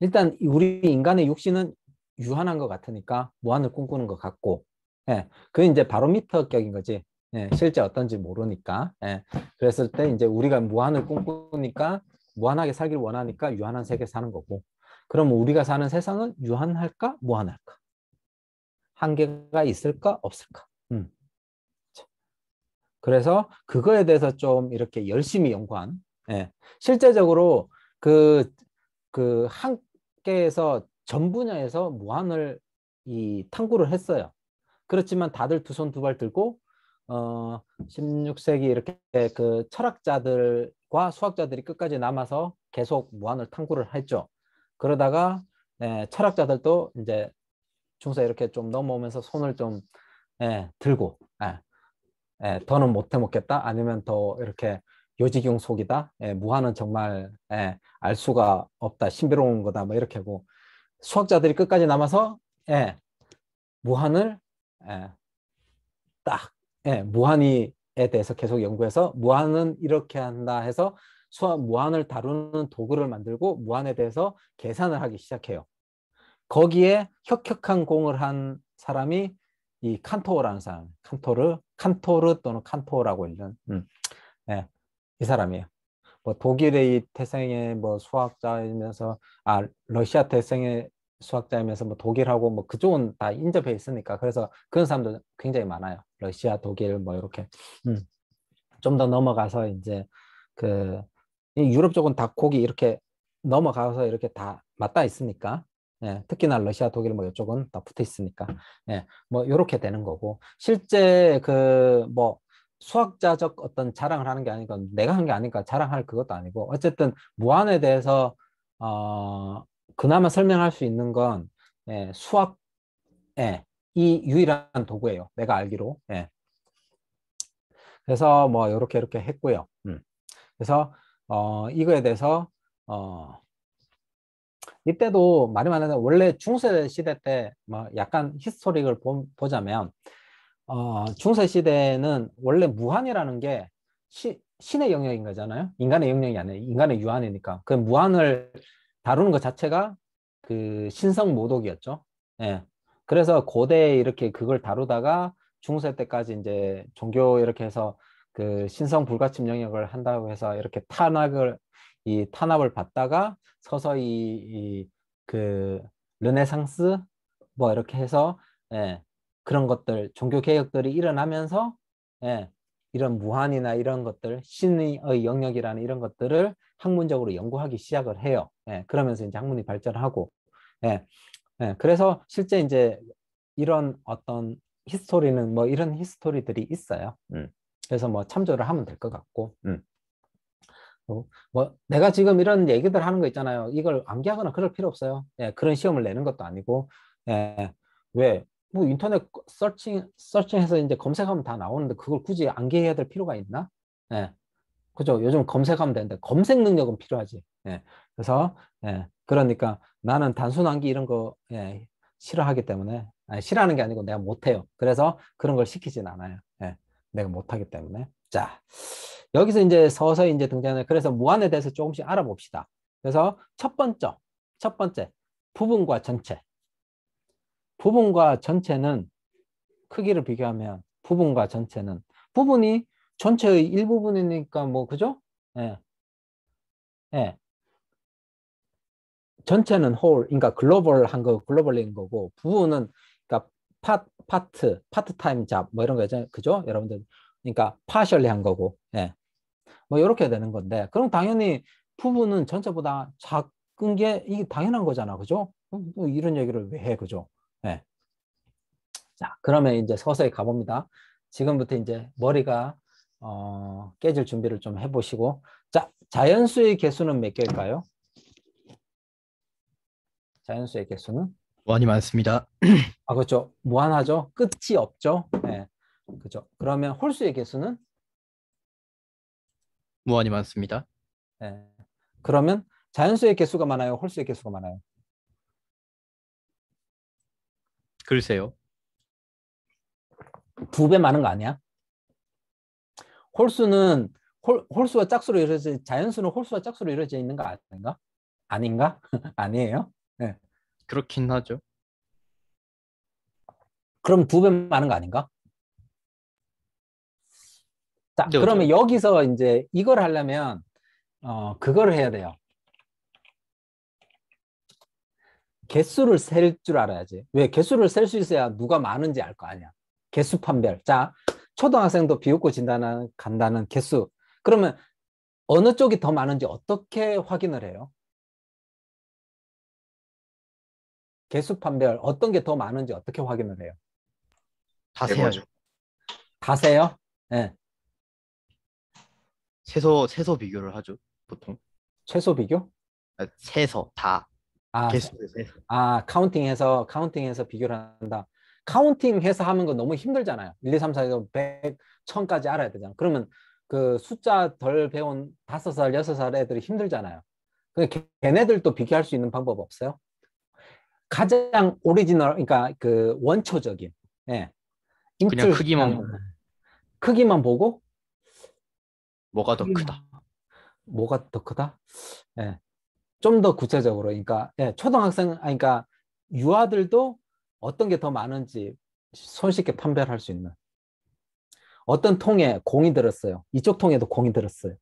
일단 우리 인간의 육신은 유한한 것 같으니까 무한을 꿈꾸는 것 같고 예, 그게 이제 바로미터 격인 거지 예, 실제 어떤지 모르니까 예, 그랬을 때 이제 우리가 무한을 꿈꾸니까 무한하게 살길 원하니까 유한한 세계 사는 거고 그럼 우리가 사는 세상은 유한할까 무한할까 한계가 있을까 없을까 음. 그래서 그거에 대해서 좀 이렇게 열심히 연구한 예. 실제적으로 그, 그 학계에서 전 분야에서 무한을 이 탐구를 했어요. 그렇지만 다들 두 손 두 발 들고 어 16세기 이렇게 그 철학자들과 수학자들이 끝까지 남아서 계속 무한을 탐구를 했죠. 그러다가 예, 철학자들도 이제 중세 이렇게 좀 넘어오면서 손을 좀 예, 들고 예, 예, 더는 못해 먹겠다 아니면 더 이렇게 요지경 속이다 예, 무한은 정말 예, 알 수가 없다 신비로운 거다 뭐 이렇게 하고 수학자들이 끝까지 남아서 예, 무한을 예, 딱 예, 무한이에 대해서 계속 연구해서 무한은 이렇게 한다 해서 수학 무한을 다루는 도구를 만들고 무한에 대해서 계산을 하기 시작해요. 거기에 혁혁한 공을 한 사람이 이 칸토라는 어 사람, 칸토르, 칸토르 또는 칸토라고 어 읽는 음, 예, 이 사람이에요. 뭐 독일의 이 태생의 뭐 수학자이면서 아 러시아 태생의 수학자이면서 뭐 독일하고 뭐 그쪽은 다 인접해 있으니까 그래서 그런 사람들 굉장히 많아요. 러시아, 독일 뭐 이렇게 음. 좀더 넘어가서 이제 그 유럽 쪽은 다 거기 이렇게 넘어가서 이렇게 다 맞닿아 있으니까 예, 특히나 러시아, 독일 뭐 이쪽은 다 붙어 있으니까 예, 뭐 이렇게 되는 거고 실제 그 뭐 수학자적 어떤 자랑을 하는 게 아니고 내가 한 게 아니니까 자랑할 그것도 아니고 어쨌든 무한에 대해서 어 그나마 설명할 수 있는 건 예, 수학 예, 이 유일한 도구예요. 내가 알기로. 예. 그래서 뭐 이렇게 이렇게 했고요. 음. 그래서 어, 이거에 대해서 어, 이때도 말이 많아데 원래 중세 시대 때뭐 약간 히스토릭을 보, 자면 어, 중세 시대는 에 원래 무한이라는 게 시, 신의 영역인 거잖아요. 인간의 영역이 아니에요. 인간의 유한이니까 그 무한을 다루는 것 자체가 그 신성 모독이었죠. 예. 그래서 고대 이렇게 그걸 다루다가 중세 때까지 이제 종교 이렇게 해서 그 신성 불가침 영역을 한다고 해서 이렇게 탄압을 이 탄압을 받다가 서서히 이 그 르네상스 뭐 이렇게 해서 예, 그런 것들 종교 개혁들이 일어나면서 예, 이런 무한이나 이런 것들 신의 영역이라는 이런 것들을 학문적으로 연구하기 시작을 해요. 예, 그러면서 이제 학문이 발전하고 예, 예, 그래서 실제 이제 이런 어떤 히스토리는 뭐 이런 히스토리들이 있어요. 음. 그래서 뭐 참조를 하면 될 것 같고. 음. 어, 뭐 내가 지금 이런 얘기들 하는 거 있잖아요. 이걸 암기하거나 그럴 필요 없어요. 예, 그런 시험을 내는 것도 아니고 예, 왜? 뭐 인터넷 서칭 서칭해서 이제 검색하면 다 나오는데 그걸 굳이 암기해야 될 필요가 있나? 예, 그죠? 요즘 검색하면 되는데 검색 능력은 필요하지. 예, 그래서 예, 그러니까 나는 단순 한게 이런 거 예, 싫어하기 때문에 아니, 싫어하는 게 아니고 내가 못해요. 그래서 그런 걸 시키진 않아요. 예, 내가 못하기 때문에 자 여기서 이제 서서히 이제 등장해 그래서 무한에 대해서 조금씩 알아봅시다. 그래서 첫 번째 첫 번째 부분과 전체 부분과 전체는 크기를 비교하면 부분과 전체는 부분이 전체의 일부분이니까 뭐 그죠? 예. 예. 전체는 whole, 그러니까 글로벌한 거, 글로벌인 거고 부분은 그러니까 파트, 파트, 파트타임 잡뭐 이런 거죠, 그죠? 여러분들 그러니까 파셜리 한 거고, 예, 뭐 이렇게 되는 건데 그럼 당연히 부분은 전체보다 작은 게 이게 당연한 거잖아, 그죠? 뭐 이런 얘기를 왜 해, 그죠? 예. 자, 그러면 이제 서서히 가봅니다. 지금부터 이제 머리가 어, 깨질 준비를 좀 해보시고 자 자연수의 개수는 몇 개일까요? 자연수의 개수는 무한히 많습니다. 아 그렇죠. 무한하죠. 끝이 없죠. 네. 그렇죠. 그러면 홀수의 개수는 무한이 많습니다. 네. 그러면 자연수의 개수가 많아요. 홀수의 개수가 많아요. 글쎄요. 두 배 많은 거 아니야? 홀수는 홀, 홀수와 짝수로 이루어져 자연수는 홀수와 짝수로 이루어져 있는 거 아닌가? 아닌가? 아니에요? 그렇긴 하죠. 그럼 두 배 많은 거 아닌가? 자, 네, 그러면 그렇죠. 여기서 이제 이걸 하려면 어, 그걸 해야 돼요. 개수를 셀 줄 알아야지. 왜 개수를 셀 수 있어야 누가 많은지 알 거 아니야. 개수 판별. 자, 초등학생도 비웃고 진단하는 간다는 개수. 그러면 어느 쪽이 더 많은지 어떻게 확인을 해요? 개수 판별 어떤 게 더 많은지 어떻게 확인을 해요? 다세야다 세요? 네. 최소 최소 비교를 하죠 보통. 최소 비교? 아, 소 다. 아, 아 카운팅해서 카운팅해서 비교를 한다. 카운팅해서 하는 거 너무 힘들잖아요. 1, 2, 3, 4, 5, 100, 1000까지 알아야 되잖아. 그러면 그 숫자 덜 배운 다살여살 애들이 힘들잖아요. 그 걔네들도 비교할 수 있는 방법 없어요? 가장 오리지널 그러니까 그 원초적인 예. 그냥 크기만 크기만 보고 뭐가 더 크다. 뭐가 더 크다? 예. 좀 더 구체적으로 그러니까 예, 초등학생 아 그러니까 유아들도 어떤 게 더 많은지 손쉽게 판별할 수 있는 어떤 통에 공이 들었어요. 이쪽 통에도 공이 들었어요.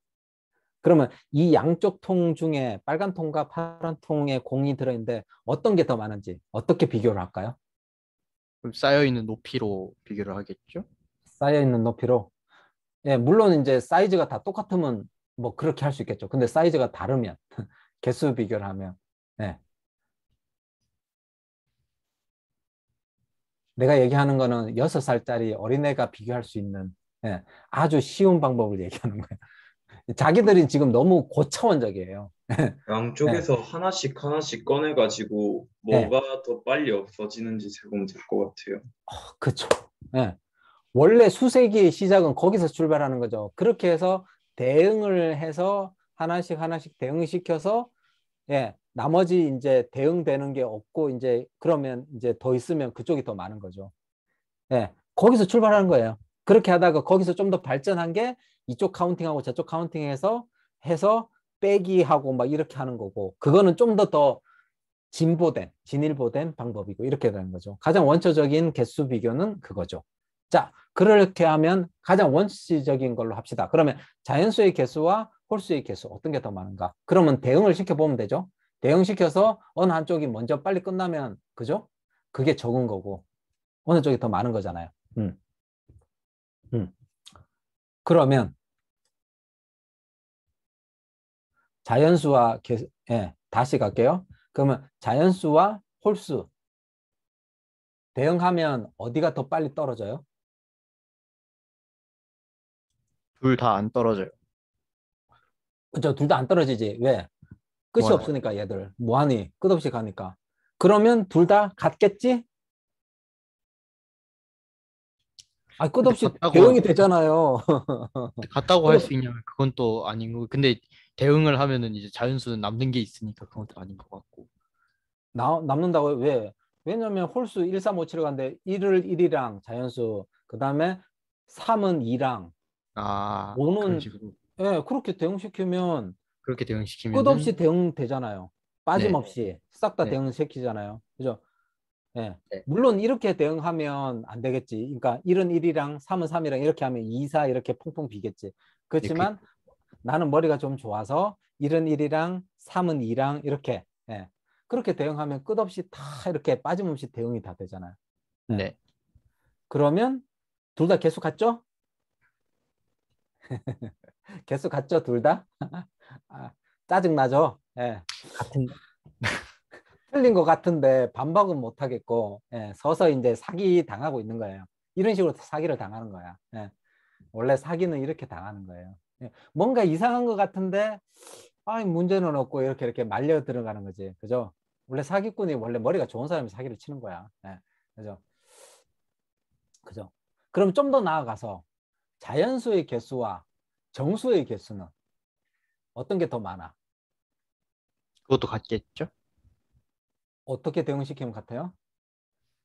그러면 이 양쪽 통 중에 빨간 통과 파란 통에 공이 들어있는데 어떤 게 더 많은지 어떻게 비교를 할까요? 그럼 쌓여있는 높이로 비교를 하겠죠? 쌓여있는 높이로? 예, 물론 이제 사이즈가 다 똑같으면 뭐 그렇게 할 수 있겠죠. 근데 사이즈가 다르면 개수 비교를 하면 예. 내가 얘기하는 거는 여 살짜리 어린애가 비교할 수 있는 예, 아주 쉬운 방법을 얘기하는 거예요. 자기들이 지금 너무 고차원적이에요. 양쪽에서 네. 하나씩 하나씩 꺼내가지고 뭐가 네. 더 빨리 없어지는지 제보될것 같아요. 어, 그렇죠. 네. 원래 수세기의 시작은 거기서 출발하는 거죠. 그렇게 해서 대응을 해서 하나씩 하나씩 대응시켜서 예, 나머지 이제 대응되는 게 없고 이제 그러면 이제 더 있으면 그쪽이 더 많은 거죠. 예, 거기서 출발하는 거예요. 그렇게 하다가 거기서 좀 더 발전한 게 이쪽 카운팅하고 저쪽 카운팅해서 해서 빼기하고 막 이렇게 하는 거고 그거는 좀 더더 더 진보된 진일보된 방법이고 이렇게 되는 거죠. 가장 원초적인 개수 비교는 그거죠. 자 그렇게 하면 가장 원시적인 걸로 합시다. 그러면 자연수의 개수와 홀수의 개수 어떤 게 더 많은가? 그러면 대응을 시켜보면 되죠. 대응시켜서 어느 한쪽이 먼저 빨리 끝나면 그죠? 그게 적은 거고 어느 쪽이 더 많은 거잖아요. 음. 그러면 자연수와 개, 예, 다시 갈게요. 그러면 자연수와 홀수 대응하면 어디가 더 빨리 떨어져요? 둘 다 안 떨어져요. 그렇죠. 둘 다 안 떨어지지. 왜? 끝이 뭐 없으니까 얘들. 뭐하니? 끝없이 가니까. 그러면 둘 다 같겠지? 아 끝없이 대응이 되잖아요. 갔다고 할 수 있냐 그건 또 아닌 거. 근데 대응을 하면은 이제 자연수는 남는 게 있으니까 그건 또 아닌 것 같고. 나, 남는다고 왜? 왜냐면 홀수 1, 3, 5, 7을 갔데 1을 1이랑 자연수 그다음에 3은 2랑 아, 5는 예, 네, 그렇게 대응시키면 그렇게 대응시키면 끝없이 대응되잖아요. 빠짐없이 네. 싹다 네. 대응시키잖아요. 그죠? 예. 네. 물론 이렇게 대응하면 안 되겠지. 그러니까 일은 일이랑삼은삼이랑 이렇게 하면 이사 이렇게 퐁퐁 비겠지. 그렇지만 이렇게. 네, 나는 머리가 좀 좋아서 일은 일이랑삼은이랑 이렇게 예. 그렇게 대응하면 끝없이 다 이렇게 빠짐없이 대응이 다 되잖아요. 예. 네. 그러면 둘다 개수 같죠? 개수 같죠, 둘 다? 아, 짜증나죠? 예. 같은 틀린 것 같은데 반박은 못 하겠고 예, 서서 이제 사기 당하고 있는 거예요. 이런 식으로 사기를 당하는 거야. 예, 원래 사기는 이렇게 당하는 거예요. 예, 뭔가 이상한 것 같은데 아 문제는 없고 이렇게 이렇게 말려 들어가는 거지, 그죠? 원래 사기꾼이 원래 머리가 좋은 사람이 사기를 치는 거야. 예, 그죠? 그죠? 그럼 좀 더 나아가서 자연수의 개수와 정수의 개수는 어떤 게 더 많아? 그것도 같겠죠? 어떻게 대응시키면 같아요?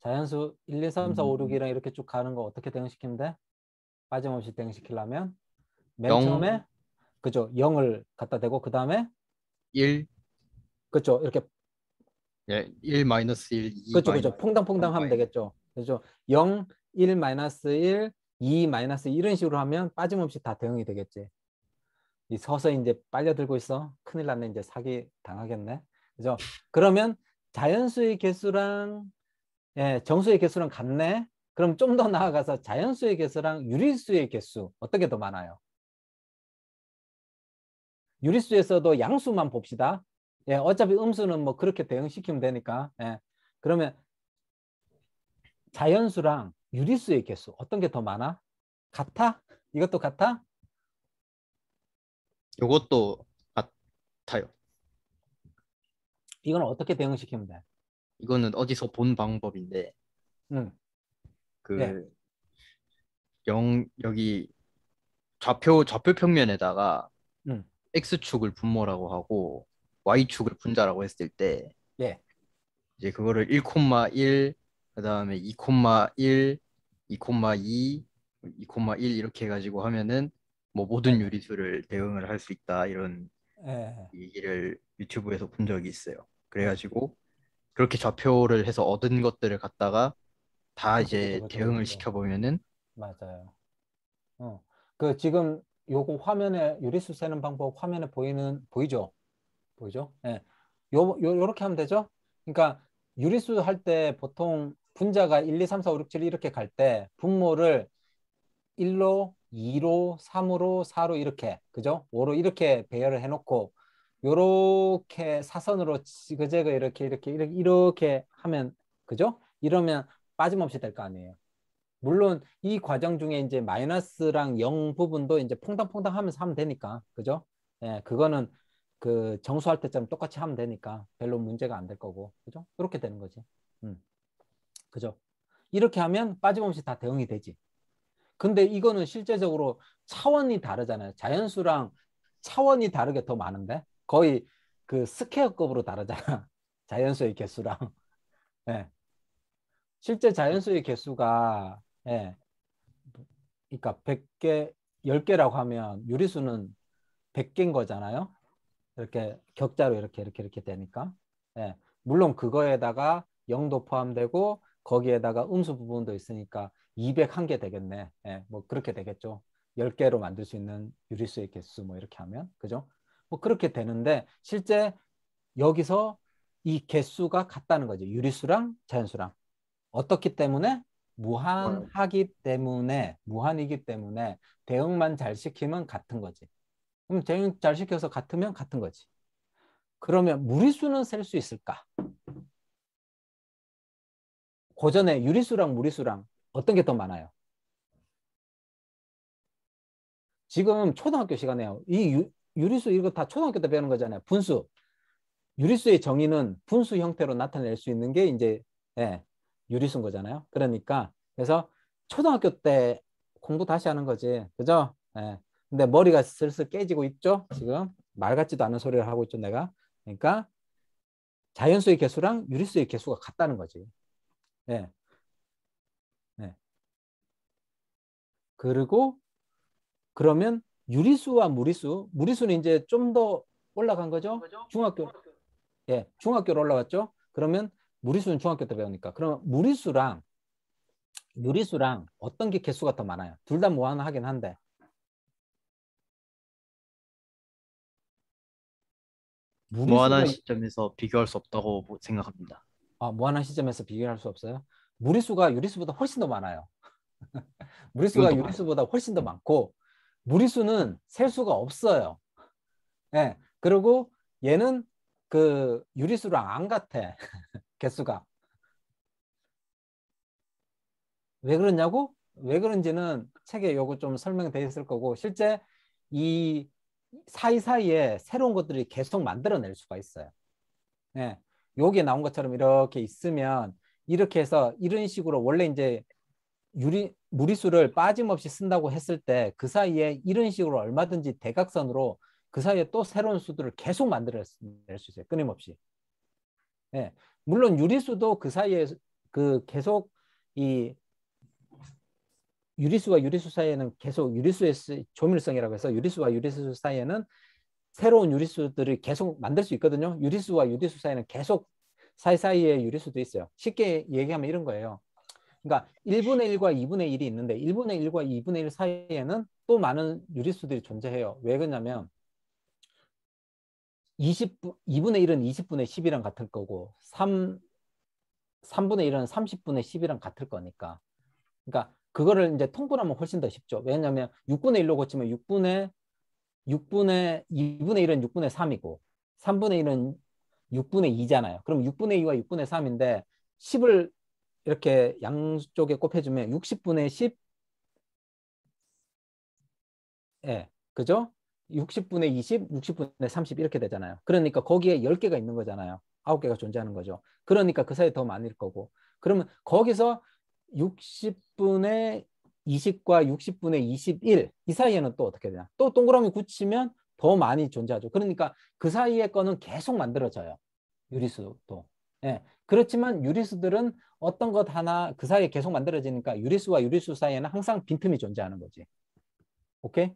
자연수 1, 2, 3, 4, 5, 6이랑 이렇게 쭉 가는 거 어떻게 대응시키면 돼? 빠짐없이 대응시키려면 맨 0. 처음에 그죠 0을 갖다 대고 그 다음에 1 그죠 이렇게 예, 1 마이너스 1, 그죠 그죠 퐁당퐁당 하면 되겠죠 그죠 0, 1 마이너스 1, 2 마이너스 이런 식으로 하면 빠짐없이 다 대응이 되겠지 이 서서 이제 빨려들고 있어 큰일 났네 이제 사기 당하겠네 그죠 그러면 자연수의 개수랑 예, 정수의 개수랑 같네. 그럼 좀 더 나아가서 자연수의 개수랑 유리수의 개수 어떻게 더 많아요? 유리수에서도 양수만 봅시다. 예, 어차피 음수는 뭐 그렇게 대응시키면 되니까. 예, 그러면 자연수랑 유리수의 개수 어떤 게 더 많아? 같아? 이것도 같아? 이것도 같아요. 이건 어떻게 대응시키면 돼? 이거는 어디서 본 방법인데. 응. 그 네. 영, 여기 좌표 좌표 평면에다가 응. x축을 분모라고 하고 y축을 분자라고 했을 때 네. 이제 그거를 1,1 그다음에 2,1 2,2 2,1 이렇게 해 가지고 하면은 뭐 모든 네. 유리수를 대응을 할 수 있다 이런 네. 얘기를 유튜브에서 본 적이 있어요. 그래가지고 그렇게 좌표를 해서 얻은 것들을 갖다가 다 아, 이제 대응을 시켜보면은 맞아요. 어, 그 지금 요거 화면에 유리수 세는 방법 화면에 보이는 보이죠? 보이죠? 예. 네. 요, 요 요렇게 하면 되죠? 그러니까 유리수 할 때 보통 분자가 1, 2, 3, 4, 5, 6, 7 이렇게 갈 때 분모를 1로, 2로, 3으로, 4로 이렇게 그죠? 5로 이렇게 배열을 해놓고 요렇게 사선으로 지그재그 이렇게 이렇게 이렇게 이렇게 하면 그죠? 이러면 빠짐없이 될 거 아니에요. 물론 이 과정 중에 이제 마이너스랑 영 부분도 이제 퐁당퐁당 하면서 하면 되니까 그죠? 예, 그거는 그 정수할 때처럼 똑같이 하면 되니까 별로 문제가 안 될 거고 그죠? 이렇게 되는 거지. 음. 그죠? 이렇게 하면 빠짐없이 다 대응이 되지. 근데 이거는 실제적으로 차원이 다르잖아요. 자연수랑 차원이 다르게 더 많은데 거의 그 스퀘어급으로 다르잖아. 자연수의 개수랑. 네. 실제 자연수의 개수가 예. 그러니까 100개, 10개라고 하면 유리수는 100개인 거잖아요. 이렇게 격자로 이렇게 이렇게 이렇게 되니까. 예. 물론 그거에다가 0도 포함되고 거기에다가 음수 부분도 있으니까 201개 되겠네. 예. 뭐 그렇게 되겠죠. 10개로 만들 수 있는 유리수의 개수 뭐 이렇게 하면. 그죠? 뭐 그렇게 되는데 실제 여기서 이 개수가 같다는 거죠. 유리수랑 자연수랑. 어떻기 때문에 무한하기 때문에 무한이기 때문에 대응만 잘 시키면 같은 거지. 그럼 대응 잘 시켜서 같으면 같은 거지. 그러면 무리수는 셀 수 있을까? 고전에 유리수랑 무리수랑 어떤 게 더 많아요? 지금 초등학교 시간에요. 이 유, 유리수 이거 다 초등학교 때 배우는 거잖아요. 분수. 유리수의 정의는 분수 형태로 나타낼 수 있는 게 이제 예, 유리수인 거잖아요. 그러니까 그래서 초등학교 때 공부 다시 하는 거지. 그죠? 예. 근데 머리가 슬슬 깨지고 있죠. 지금 말 같지도 않은 소리를 하고 있죠, 내가. 그러니까 자연수의 개수랑 유리수의 개수가 같다는 거지. 예. 예. 그리고 그러면 유리수와 무리수, 무리수는 이제 좀 더 올라간 거죠? 중학교, 예, 중학교로 올라갔죠? 그러면 무리수는 중학교 때 배우니까. 그럼 무리수랑 유리수랑 어떤 게 개수가 더 많아요? 둘 다 무한하긴 한데. 무 무한한 시점에서 비교할 수 없다고 생각합니다. 아, 무한한 시점에서 비교할 수 없어요? 무리수가 유리수보다 훨씬 더 많아요. 무리수가 유리수보다 훨씬 더 많고 무리수는 셀 수가 없어요. 예. 네. 그리고 얘는 그 유리수랑 안 같아. 개수가. 왜 그러냐고? 왜 그런지는 책에 요거 좀설명되 있을 거고 실제 이 사이사이에 새로운 것들이 계속 만들어낼 수가 있어요. 예. 네. 여기 나온 것처럼 이렇게 있으면 이렇게 해서 이런 식으로 원래 이제 유리 무리수를 빠짐없이 쓴다고 했을 때 그 사이에 이런 식으로 얼마든지 대각선으로 그 사이에 또 새로운 수들을 계속 만들어낼 수 있어요. 끊임없이. 예. 네. 물론 유리수도 그 사이에 그 계속 이 유리수와 유리수 사이에는 계속 유리수의 조밀성이라고 해서 유리수와 유리수 사이에는 새로운 유리수들을 계속 만들 수 있거든요. 유리수와 유리수 사이에는 계속 사이사이에 유리수도 있어요. 쉽게 얘기하면 이런 거예요. 그러니까 1분의 1과 2분의 1이 있는데 1분의 1과 2분의 1 사이에는 또 많은 유리수들이 존재해요. 왜 그러냐면 20, 2분의 1은 20분의 10이랑 같을 거고 3, 3분의 1은 30분의 10이랑 같을 거니까 그러니까 그거를 이제 통분하면 훨씬 더 쉽죠. 왜냐하면 6분의 1로 고치면 6분의 6분의 2분의 1은 6분의 3이고 3분의 1은 6분의 2잖아요. 그럼 6분의 2와 6분의 3인데 10을 이렇게 양쪽에 곱해주면 60분의 10 예, 그죠? 60분의 20, 60분의 30 이렇게 되잖아요. 그러니까 거기에 10개가 있는 거잖아요. 9개가 존재하는 거죠. 그러니까 그 사이에 더 많을 거고. 그러면 거기서 60분의 20과 60분의 21 이 사이에는 또 어떻게 되냐? 또 동그라미 굳히면 더 많이 존재하죠. 그러니까 그사이에 거는 계속 만들어져요. 유리수도. 예. 그렇지만 유리수들은 어떤 것 하나 그 사이에 계속 만들어지니까 유리수와 유리수 사이에는 항상 빈틈이 존재하는 거지. 오케이?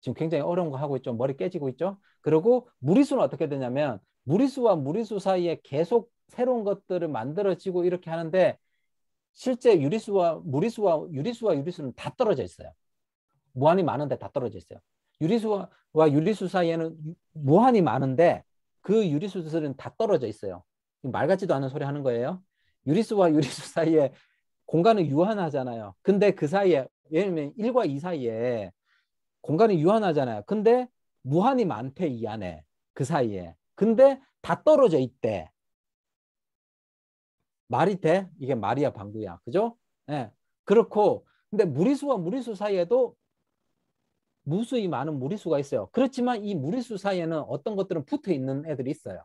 지금 굉장히 어려운 거 하고 있죠. 머리 깨지고 있죠. 그리고 무리수는 어떻게 되냐면 무리수와 무리수 사이에 계속 새로운 것들을 만들어지고 이렇게 하는데 실제 유리수와 무리수와 유리수와 유리수는 다 떨어져 있어요. 무한히 많은데 다 떨어져 있어요. 유리수와 유리수 사이에는 무한히 많은데 그 유리수들은 다 떨어져 있어요. 말 같지도 않은 소리 하는 거예요. 유리수와 유리수 사이에 공간은 유한하잖아요. 근데 그 사이에 예를 들면 1과 2 사이에 공간이 유한하잖아요. 근데 무한히 많대 이 안에 그 사이에. 근데 다 떨어져 있대. 말이 돼? 이게 말이야 방구야. 그죠? 예. 네. 그렇고 근데 무리수와 무리수 사이에도 무수히 많은 무리수가 있어요. 그렇지만 이 무리수 사이에는 어떤 것들은 붙어 있는 애들이 있어요.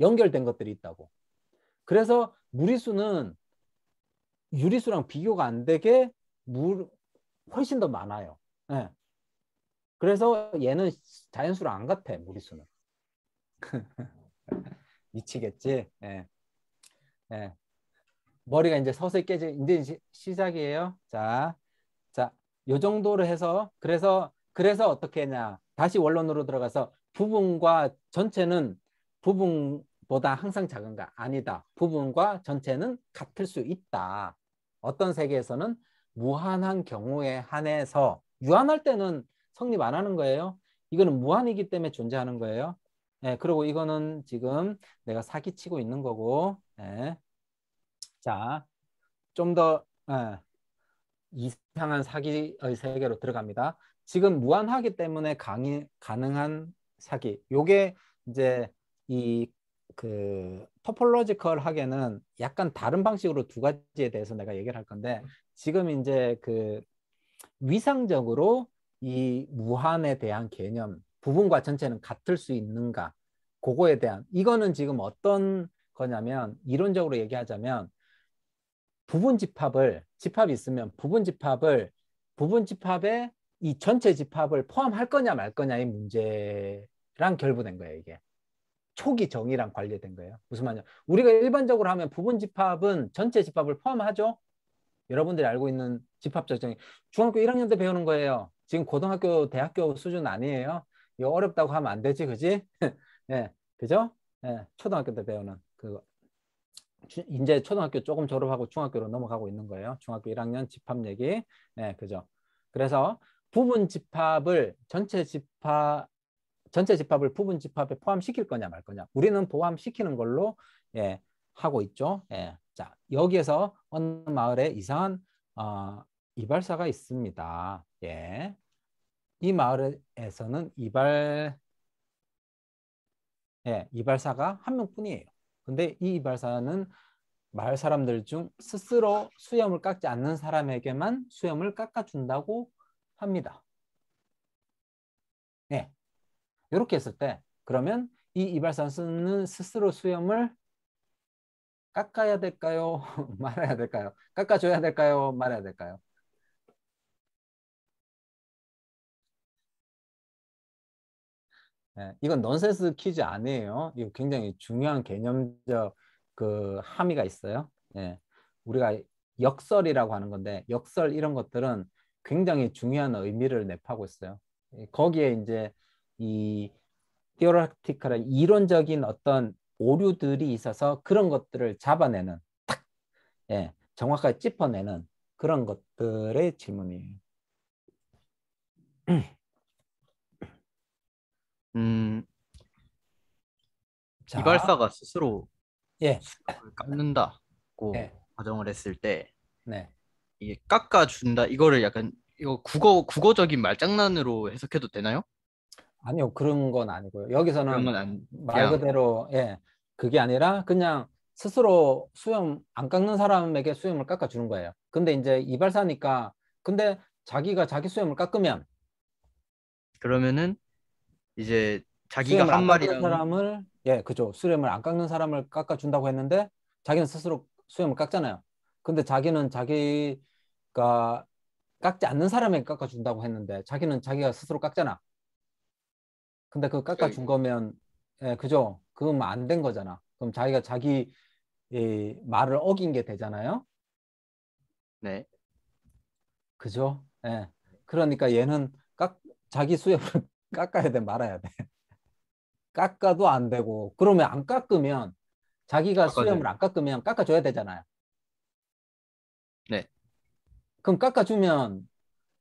연결된 것들이 있다고. 그래서 무리수는 유리수랑 비교가 안 되게 물 훨씬 더 많아요. 네. 그래서 얘는 자연수랑 안 같아 무리수는. 미치겠지. 네. 네. 머리가 이제 서서히 깨지 이제 시, 작이에요 자, 자, 요 정도로 해서 그래서 그래서 어떻게 했냐? 다시 원론으로 들어가서 부분과 전체는 부분 보다 항상 작은가? 아니다. 부분과 전체는 같을 수 있다. 어떤 세계에서는 무한한 경우에 한해서 유한할 때는 성립 안 하는 거예요. 이거는 무한이기 때문에 존재하는 거예요. 예, 그리고 이거는 지금 내가 사기치고 있는 거고 예. 자, 좀더 예, 이상한 사기의 어, 세계로 들어갑니다. 지금 무한하기 때문에 강의, 가능한 사기. 요게 이제 이그 토폴로지컬하게는 약간 다른 방식으로 두 가지에 대해서 내가 얘기를 할 건데 지금 이제 그 위상적으로 이 무한에 대한 개념 부분과 전체는 같을 수 있는가 그거에 대한 이거는 지금 어떤 거냐면 이론적으로 얘기하자면 부분 집합을 집합이 있으면 부분 집합을 부분 집합에 이 전체 집합을 포함할 거냐 말 거냐의 문제랑 결부된 거예요 이게 초기 정의랑 관련된 거예요. 무슨 말이냐? 우리가 일반적으로 하면 부분 집합은 전체 집합을 포함하죠. 여러분들이 알고 있는 집합적 정의. 중학교 1학년 때 배우는 거예요. 지금 고등학교, 대학교 수준 아니에요. 이거 어렵다고 하면 안 되지, 그지? 예, 그죠? 예, 초등학교 때 배우는 그거. 주, 이제 초등학교 조금 졸업하고 중학교로 넘어가고 있는 거예요. 중학교 1학년 집합 얘기. 예, 그죠? 그래서 부분 집합을 전체 집합 전체 집합을 부분 집합에 포함시킬 거냐 말 거냐. 우리는 포함시키는 걸로 예, 하고 있죠. 예. 자, 여기에서 어느 마을에 이상한 어, 이발사가 있습니다. 예. 이 마을에서는 이발 예, 이발사가 한 명뿐이에요. 근데 이 이발사는 마을 사람들 중 스스로 수염을 깎지 않는 사람에게만 수염을 깎아준다고 합니다. 네, 이렇게 했을 때 그러면 이 이발산 수는 스스로 수염을 깎아야 될까요? 말아야 될까요? 깎아줘야 될까요? 말아야 될까요? 네, 이건 넌센스 퀴즈 아니에요. 이거 굉장히 중요한 개념적 그 함의가 있어요. 네, 우리가 역설이라고 하는 건데 역설 이런 것들은 굉장히 중요한 의미를 내포하고 있어요. 거기에 이제 이 디오라티컬한 이론적인 어떤 오류들이 있어서 그런 것들을 잡아내는 탁 예, 정확하게 짚어내는 그런 것들의 질문이에요. 음, 자, 이발사가 스스로 예. 깎는다고 예. 가정을 했을 때 네. 이 깎아준다 이거를 약간 이거 국어 국어적인 말장난으로 해석해도 되나요? 아니요 그런 건 아니고요. 여기서는 그런 건 안- 말그대로예 그게 아니라 그냥 스스로 수염 안 깎는 사람에게 수염을 깎아 주는 거예요. 근데 이제 이발사니까 근데 자기가 자기 수염을 깎으면 그러면은 이제 자기가 수염을 한안 깎는 사람을 예 그죠 수염을 안 깎는 사람을 깎아 준다고 했는데 자기는 스스로 수염을 깎잖아요. 근데 자기는 자기가 깎지 않는 사람에게 깎아 준다고 했는데 자기는 자기가 스스로 깎잖아. 근데 그 깎아준 네. 거면 예, 그죠? 그건 안된 거잖아. 그럼 자기가 자기 이 말을 어긴 게 되잖아요. 네. 그죠? 예. 그러니까 얘는 깎 자기 수협을 깎아야 돼 말아야 돼. 깎아도 안 되고 그러면 안 깎으면 자기가 수염을 안 깎으면 깎아줘야 되잖아요. 네. 그럼 깎아주면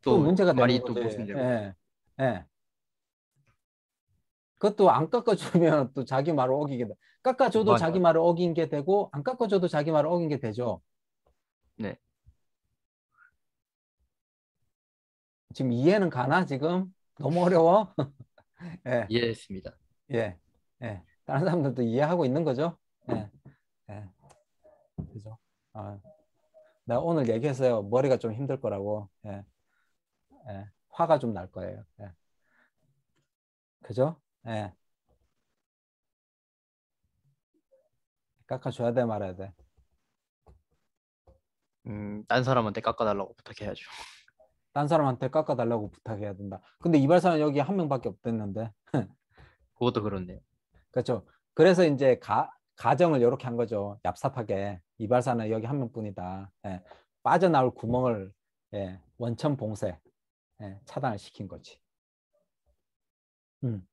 또, 또 문제가 되는 거죠 예. 예. 그것도 안 깎아주면 또 자기 말을 어기게 돼. 깎아줘도 맞아요. 자기 말을 어긴 게 되고 안 깎아줘도 자기 말을 어긴 게 되죠. 네. 지금 이해는 가나 지금? 너무 어려워? 예. 이해했습니다. 예. 예. 다른 사람들도 이해하고 있는 거죠? 예. 예. 그죠? 아. 나 오늘 얘기했어요. 머리가 좀 힘들 거라고. 예. 예. 화가 좀 날 거예요. 예. 그죠? 예. 깎아줘야 돼 말아야 돼. 음, 딴 사람한테 깎아달라고 부탁해야죠. 딴 사람한테 깎아달라고 부탁해야 된다. 근데 이발사는 여기 한 명밖에 없댔는데. 그것도 그렇네요. 그렇죠. 그래서 이제 가, 가정을 이렇게 한 거죠. 얍삽하게 이발사는 여기 한 명뿐이다. 예. 빠져나올 구멍을 예. 원천 봉쇄 예. 차단을 시킨 거지. 음.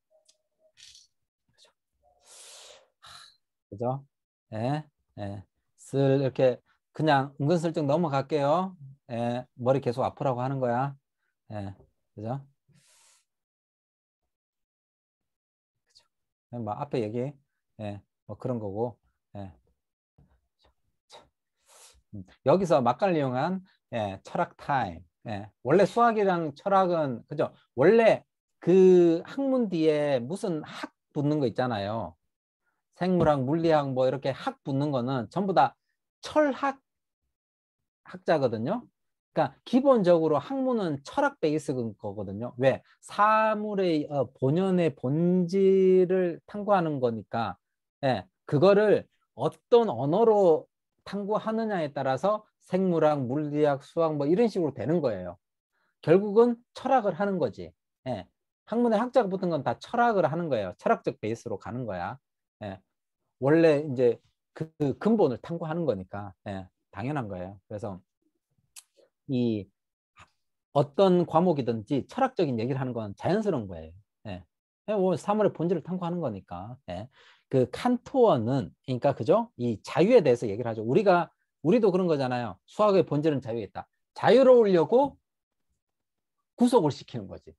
그죠? 예, 예. 슬 이렇게 그냥 은근슬쩍 넘어갈게요. 예, 머리 계속 아프라고 하는 거야. 예, 그죠? 그죠? 막 뭐 앞에 얘기, 예, 뭐 그런 거고. 예. 음, 여기서 막간을 이용한 예, 철학 타임. 예, 원래 수학이랑 철학은 그죠? 원래 그 학문 뒤에 무슨 학 붙는 거 있잖아요. 생물학, 물리학 뭐 이렇게 학 붙는 거는 전부 다 철학 학자거든요. 그러니까 기본적으로 학문은 철학 베이스 거거든요. 왜? 사물의 어, 본연의 본질을 탐구하는 거니까 예, 그거를 어떤 언어로 탐구하느냐에 따라서 생물학, 물리학, 수학 뭐 이런 식으로 되는 거예요. 결국은 철학을 하는 거지. 예. 학문의 학자가 붙은 건 다 철학을 하는 거예요. 철학적 베이스로 가는 거야. 예. 원래 이제 그, 근본을 탐구하는 거니까 예. 당연한 거예요. 그래서 이 어떤 과목이든지 철학적인 얘기를 하는 건 자연스러운 거예요. 예. 예. 뭐 사물의 본질을 탐구하는 거니까. 예. 그 칸토어는 그러니까 그죠? 이 자유에 대해서 얘기를 하죠. 우리가 우리도 그런 거잖아요. 수학의 본질은 자유에 있다. 자유로우려고 구속을 시키는 거지.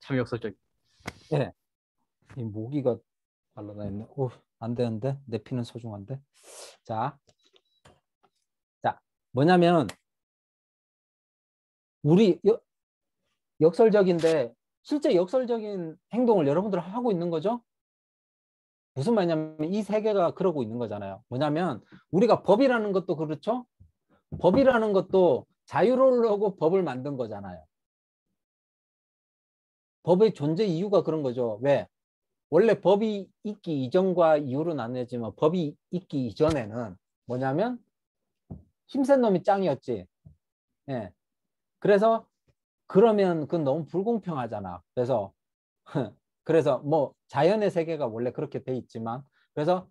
참 역설적. 예. 이 모기가 발라다 있네. 오, 안 되는데. 내 피는 소중한데. 자. 자, 뭐냐면 우리 여, 역설적인데 실제 역설적인 행동을 여러분들 하고 있는 거죠? 무슨 말이냐면 이 세계가 그러고 있는 거잖아요. 뭐냐면 우리가 법이라는 것도 그렇죠? 법이라는 것도 자유로우려고 법을 만든 거잖아요. 법의 존재 이유가 그런 거죠. 왜? 원래 법이 있기 이전과 이후로 나뉘지만 법이 있기 이전에는 뭐냐면 힘센 놈이 짱이었지. 예. 그래서 그러면 그건 너무 불공평하잖아. 그래서 그래서 뭐 자연의 세계가 원래 그렇게 돼 있지만 그래서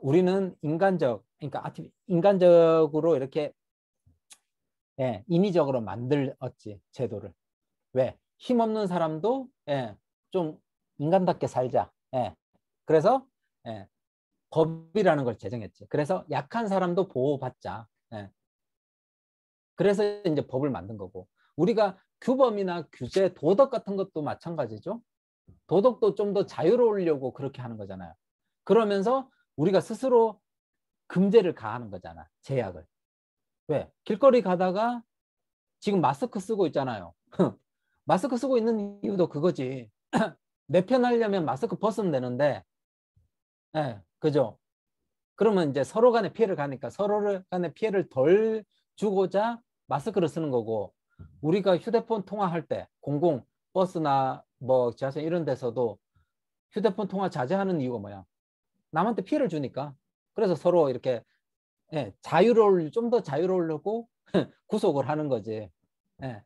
우리는 인간적 그러니까 인간적으로 이렇게 예, 인위적으로 만들었지 제도를 왜 힘없는 사람도 예, 좀 인간답게 살자. 예. 그래서 예, 법이라는 걸 제정했지. 그래서 약한 사람도 보호받자. 예. 그래서 이제 법을 만든 거고 우리가 규범이나 규제, 도덕 같은 것도 마찬가지죠. 도덕도 좀 더 자유로우려고 그렇게 하는 거잖아요. 그러면서 우리가 스스로 금제를 가하는 거잖아. 제약을. 왜? 길거리 가다가 지금 마스크 쓰고 있잖아요. 마스크 쓰고 있는 이유도 그거지. 내편 하려면 마스크 벗으면 되는데, 예, 네, 그죠? 그러면 이제 서로 간에 피해를 가니까 서로 간에 피해를 덜 주고자 마스크를 쓰는 거고, 우리가 휴대폰 통화할 때 공공 버스나 뭐 지하철 이런 데서도 휴대폰 통화 자제하는 이유가 뭐야? 남한테 피해를 주니까. 그래서 서로 이렇게 예, 자유로울 좀 더 자유로우려고 구속을 하는 거지. 예.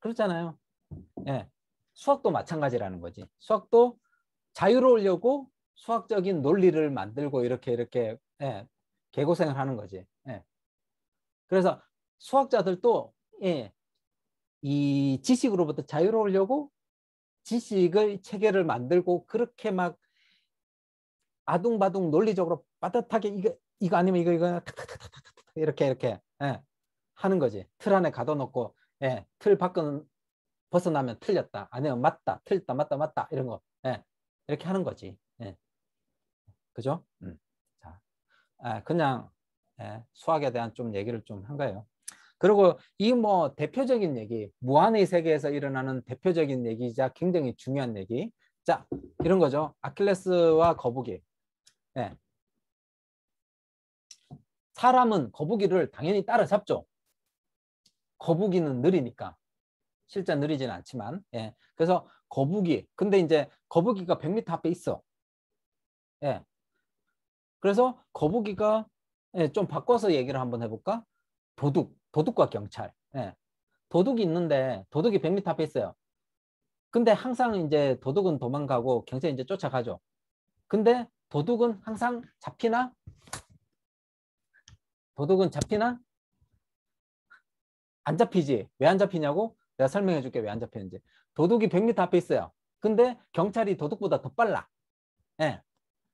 그렇잖아요. 예. 수학도 마찬가지라는 거지. 수학도 자유로우려고 수학적인 논리를 만들고 이렇게 이렇게 예, 개고생을 하는 거지. 예. 그래서 수학자들도 예, 이 지식으로부터 자유로우려고 지식의 체계를 만들고 그렇게 막 아둥바둥 논리적으로 빠듯하게 이거 이거 아니면 이거 이거 이렇게 이렇게 예, 하는 거지. 틀 안에 가둬놓고 예, 틀 밖은 벗어나면 틀렸다. 아니면 네, 맞다. 틀렸다. 맞다. 맞다. 이런 거. 예. 이렇게 하는 거지. 예. 그죠? 음. 자, 아, 그냥 예, 수학에 대한 좀 얘기를 좀 한가요? 그리고 이 뭐 대표적인 얘기, 무한의 세계에서 일어나는 대표적인 얘기이자 굉장히 중요한 얘기. 자, 이런 거죠. 아킬레스와 거북이. 예. 사람은 거북이를 당연히 따라잡죠. 거북이는 느리니까. 실제 느리지는 않지만 예. 그래서 거북이 근데 이제 거북이가 100m 앞에 있어 예. 그래서 거북이가 예, 좀 바꿔서 얘기를 한번 해볼까 도둑 도둑과 경찰 예. 도둑이 있는데 도둑이 100m 앞에 있어요 근데 항상 이제 도둑은 도망가고 경찰이 이제 쫓아가죠 근데 도둑은 항상 잡히나 도둑은 잡히나 안 잡히지 왜 안 잡히냐고 내가 설명해 줄게 왜 안 잡히는지. 도둑이 100m 앞에 있어요. 근데 경찰이 도둑보다 더 빨라. 예.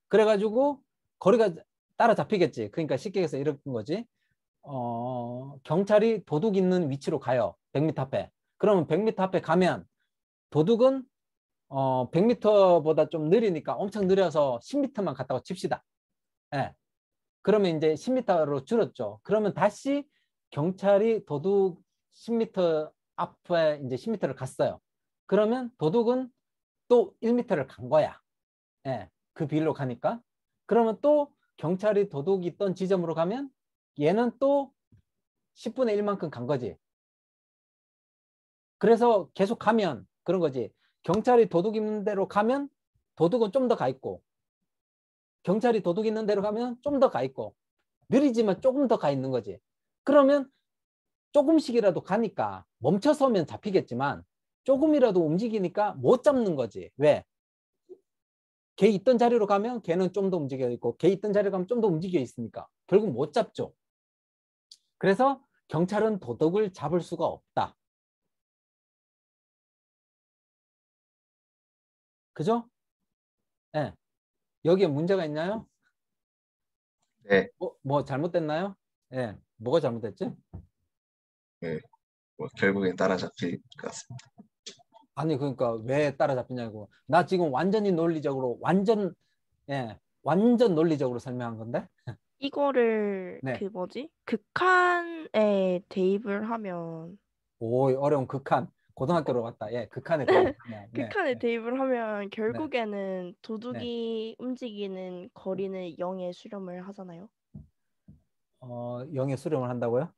그래가지고 거리가 따라 잡히겠지. 그러니까 쉽게 해서 이런 거지. 어, 경찰이 도둑 있는 위치로 가요. 100m 앞에. 그러면 100m 앞에 가면 도둑은 어, 100m보다 좀 느리니까 엄청 느려서 10m만 갔다고 칩시다. 예. 그러면 이제 10m로 줄었죠. 그러면 다시 경찰이 도둑 10m 앞에 이제 10m를 갔어요. 그러면 도둑은 또 1m를 간 거야. 예, 그비로 가니까. 그러면 또 경찰이 도둑이 있던 지점으로 가면 얘는 또 10분의 1만큼 간 거지. 그래서 계속 가면 그런 거지. 경찰이 도둑 있는 대로 가면 도둑은 좀 더 가 있고 경찰이 도둑 있는 대로 가면 좀 더 가 있고 느리지만 조금 더 가 있는 거지. 그러면 조금씩이라도 가니까 멈춰서면 잡히겠지만 조금이라도 움직이니까 못 잡는 거지. 왜? 걔 있던 자리로 가면 걔는 좀 더 움직여 있고 걔 있던 자리로 가면 좀 더 움직여 있으니까 결국 못 잡죠. 그래서 경찰은 도덕을 잡을 수가 없다. 그죠? 예. 네. 여기에 문제가 있나요? 네. 뭐, 뭐 잘못됐나요? 예. 네. 뭐가 잘못됐지? 네. 뭐 결국엔 따라잡힐 것 같습니다. 아니 그러니까 왜 따라잡히냐고. 나 지금 완전히 논리적으로 완전 예 완전 논리적으로 설명한 건데. 이거를 네. 그 뭐지 극한에 대입을 하면 오 어려운 극한 고등학교로 갔다 예 극한에 네. 극한에 네. 대입을 하면 네. 결국에는 도둑이 네. 움직이는 거리는 영에 수렴을 하잖아요. 어 영에 수렴을 한다고요?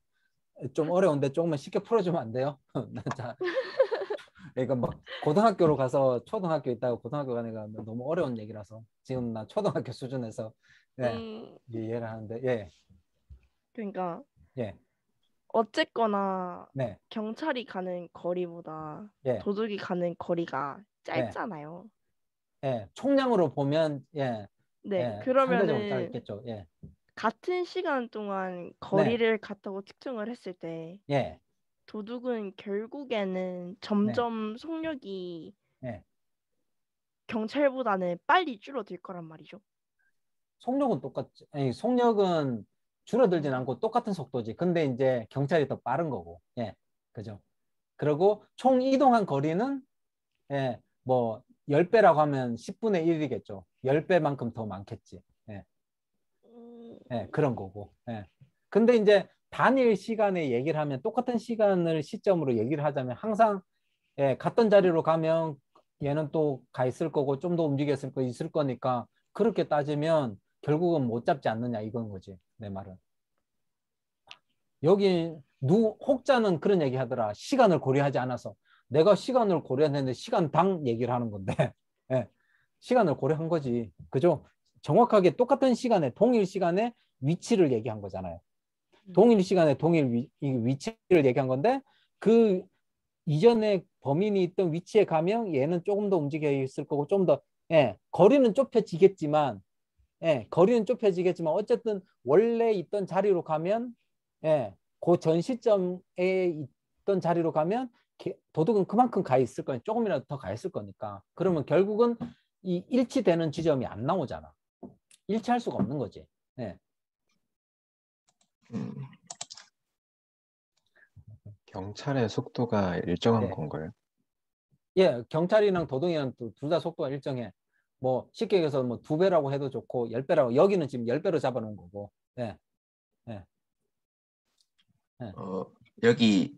좀 어려운데 조금만 쉽게 풀어주면 안 돼요? 자, 이거 그러니까 막 고등학교로 가서 초등학교 있다가 고등학교 가니까 너무 어려운 얘기라서 지금 나 초등학교 수준에서 예, 음... 이해를 하는데 예. 그러니까 예. 어쨌거나 네. 경찰이 가는 거리보다 예. 도둑이 가는 거리가 짧잖아요. 예. 예. 총량으로 보면 예. 네. 예. 그러면은 짧겠죠. 예. 같은 시간 동안 네. 거리를 갔다고 측정을 했을 때 예. 도둑은 결국에는 네. 점점 속력이 예. 경찰보다는 빨리 줄어들 거란 말이죠. 속력은 똑같지. 아니, 속력은 줄어들진 음. 않고 똑같은 속도지. 근데 이제 경찰이 더 빠른 거고. 예. 그죠. 그리고 총 이동한 거리는 예, 뭐 열배라고 하면 십분의일이겠죠 열배만큼더 많겠지. 예, 그런 거고. 예. 근데 이제 단일 시간에 얘기를 하면 똑같은 시간을 시점으로 얘기를 하자면 항상 예, 갔던 자리로 가면 얘는 또 가 있을 거고 좀 더 움직였을 거 있을 거니까 그렇게 따지면 결국은 못 잡지 않느냐 이건 거지 내 말은. 여기 누 혹자는 그런 얘기 하더라 시간을 고려하지 않아서 내가 시간을 고려했는데 시간당 얘기를 하는 건데 예, 시간을 고려한 거지 그죠? 정확하게 똑같은 시간에 동일 시간에 위치를 얘기한 거잖아요. 동일 음. 시간에 동일 위, 위치를 얘기한 건데 그 이전에 범인이 있던 위치에 가면 얘는 조금 더 움직여 있을 거고 좀 더 예, 거리는 좁혀지겠지만 예, 거리는 좁혀지겠지만 어쨌든 원래 있던 자리로 가면 예, 그전 시점에 있던 자리로 가면 도둑은 그만큼 가 있을 거니까 조금이라도 더 가 있을 거니까 그러면 결국은 이 일치되는 지점이 안 나오잖아. 일치할 수가 없는 거지. 네. 음. 경찰의 속도가 일정한 네. 건가요? 예, 경찰이랑 도둑이랑 둘다 속도가 일정해. 뭐 쉽게 얘기해서 뭐 두 배라고 해도 좋고 열 배라고 여기는 지금 열 배로 잡아놓은 거고. 예. 예. 예. 어 여기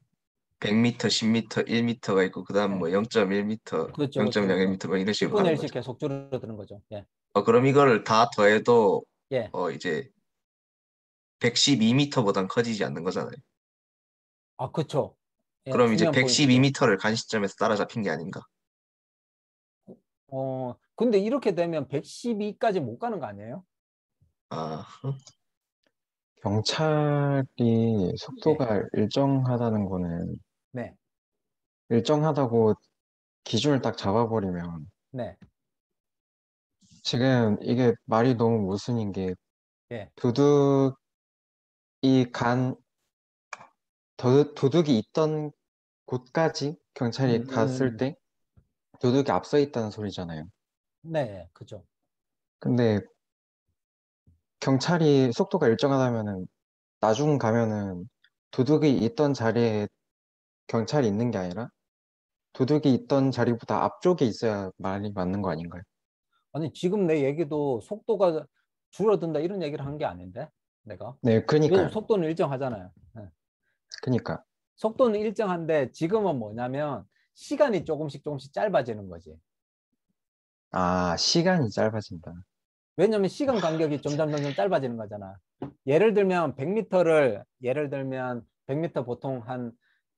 100m, 10m, 1m가 있고 그다음 네. 뭐 0.1m, 그렇죠, 0.01m 그렇죠. 뭐 이런 식으로 1분의 1 계속 줄어드는 거죠. 예. 어, 그럼 이거를 다 더해도 예. 어 이제 112m보단 커지지 않는 거잖아요. 아, 그쵸. 예, 그럼 이제 112m를 간 시점에서 따라잡힌 게 아닌가? 어, 근데 이렇게 되면 112까지 못 가는 거 아니에요? 아, 경찰이 속도가 네. 일정하다는 거는 네, 일정하다고 기준을 딱 잡아버리면 네. 지금 이게 말이 너무 모순인 게 예. 도둑이 간 도, 도둑이 있던 곳까지 경찰이 음, 갔을 때 도둑이 앞서 있다는 소리잖아요. 네, 예, 그죠. 근데 경찰이 속도가 일정하다면은 나중 가면은 도둑이 있던 자리에 경찰이 있는 게 아니라 도둑이 있던 자리보다 앞쪽에 있어야 말이 맞는 거 아닌가요? 아니 지금 내 얘기도 속도가 줄어든다 이런 얘기를 한 게 아닌데 내가 네 그니까 속도는 일정하잖아요 네. 그니까 속도는 일정한데 지금은 뭐냐면 시간이 조금씩 조금씩 짧아지는 거지 아 시간이 짧아진다 왜냐면 시간 간격이 점점 점점 짧아지는 거잖아 예를 들면 100m를 예를 들면 100m 보통 한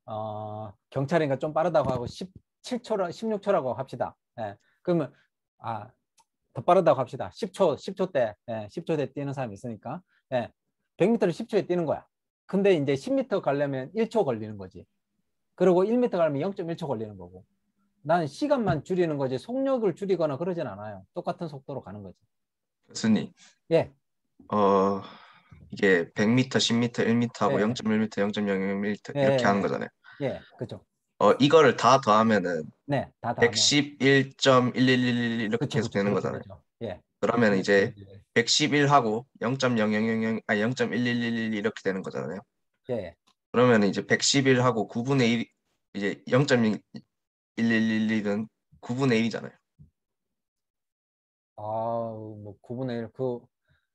어, 경찰인가좀 빠르다고 하고 17초라 16초라고 합시다 예. 그러면 아더 빠르다고 합시다. 10초, 10초 때, 예, 10초 때 뛰는 사람이 있으니까. 예, 100m를 10초에 뛰는 거야. 근데 이제 10m 가려면 1초 걸리는 거지. 그리고 1m 가려면 0.1초 걸리는 거고. 난 시간만 줄이는 거지 속력을 줄이거나 그러진 않아요. 똑같은 속도로 가는 거지. 교님 예. 어 이게 100m, 10m, 1m하고 예. 0.1m, 0.01m 예. 이렇게 예. 하는 거잖아요. 예, 그죠어 이거를 다 더하면은 네, 다다음111.1111 이렇게 그쵸, 계속 되는 그쵸, 거잖아요. 그쵸. 예. 그러면 네, 이제 111하고 0.0000아0.1111 이렇게 되는 거잖아요. 예. 그러면 이제 111하고 9분의 1 이제 0.1111은 9분의 1이잖아요. 아, 뭐 9분의 1 그.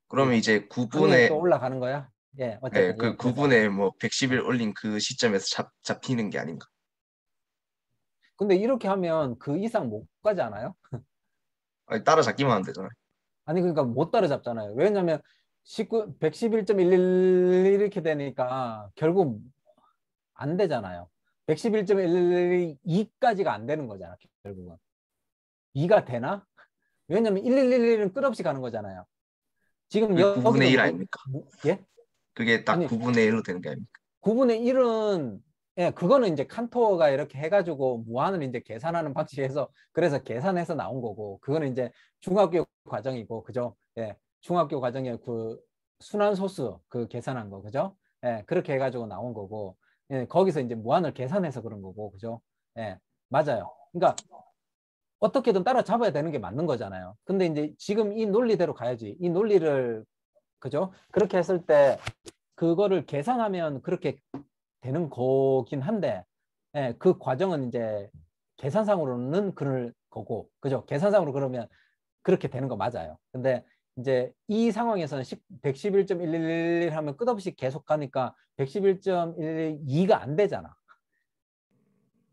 그러면 그 이제 9분의 또 올라가는 거야? 예. 어쨌든 네, 그 9분의 뭐111 올린 그 시점에서 잡, 잡히는 게 아닌가. 근데 이렇게 하면 그 이상 못 가지 않아요? 아니, 따라잡기만 하면 되잖아요. 아니 그러니까 못 따라잡잖아요. 왜냐하면 19, 111.11 이렇게 되니까 결국 안 되잖아요. 111.112까지가 안 되는 거잖아 결국은. 2가 되나? 왜냐면 1111은 끝없이 가는 거잖아요. 지금 9분의 1 뭐, 아닙니까? 예? 그게 딱 아니, 9분의 1로 되는 게 아닙니까? 9분의 1은 예, 그거는 이제 칸토가 이렇게 해가지고 무한을 이제 계산하는 방식에서 그래서 계산해서 나온 거고 그거는 이제 중학교 과정이고 그죠? 예, 중학교 과정에 그 순환 소수 그 계산한 거 그죠? 예, 그렇게 해가지고 나온 거고 예, 거기서 이제 무한을 계산해서 그런 거고 그죠? 예, 맞아요. 그러니까 어떻게든 따라잡아야 되는 게 맞는 거잖아요. 근데 이제 지금 이 논리대로 가야지 이 논리를 그죠? 그렇게 했을 때 그거를 계산하면 그렇게 되는 거긴 한데 예, 그 과정은 이제 계산상으로는 그럴 거고 그죠 계산상으로 그러면 그렇게 되는 거 맞아요 근데 이제 이 상황에서는 111.111 하면 끝없이 계속 가니까 111.112가 안 되잖아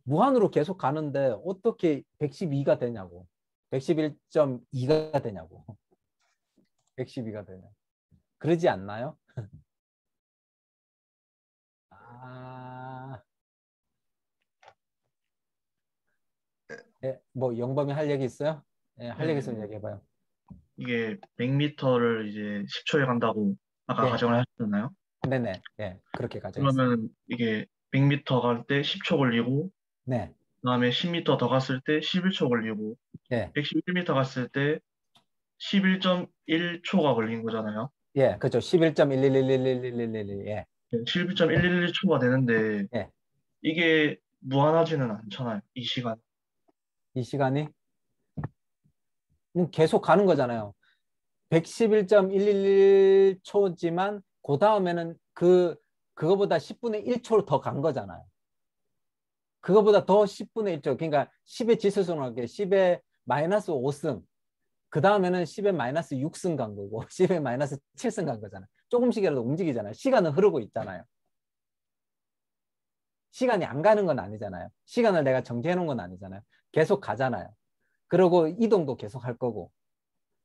무한으로 계속 가는데 어떻게 112가 되냐고 111.2가 되냐고 112가 되냐 그러지 않나요? 아. 예, 뭐 영범이 할 얘기 있어요? 예, 할 네. 얘기 있으면 얘기해봐요. 이게 100m를 이제 10초에 간다고 아까 네. 가정을 하셨나요? 네네. 예, 그렇게 가정. 그러면 이게 100m 갈 때 10초 걸리고, 네. 그다음에 10m 더 갔을 때 11초 걸리고, 네. 111m 갔을 때 11.1초가 걸린 거잖아요. 예, 그렇죠. 11.11111111 예. 11.111초가 되는데 네. 이게 무한하지는 않잖아요. 이 시간. 이 시간이 음, 계속 가는 거잖아요. 111.111초지만 그 다음에는 그 그거보다 10분의 1초로 더 간 거잖아요. 그거보다 더 10분의 1초. 그러니까 10의 지수순으로 할게 10의 마이너스 5승. 그 다음에는 10의 마이너스 6승 간 거고 10의 마이너스 7승 간 거잖아요. 조금씩이라도 움직이잖아요. 시간은 흐르고 있잖아요. 시간이 안 가는 건 아니잖아요. 시간을 내가 정지해 놓은 건 아니잖아요. 계속 가잖아요. 그러고 이동도 계속 할 거고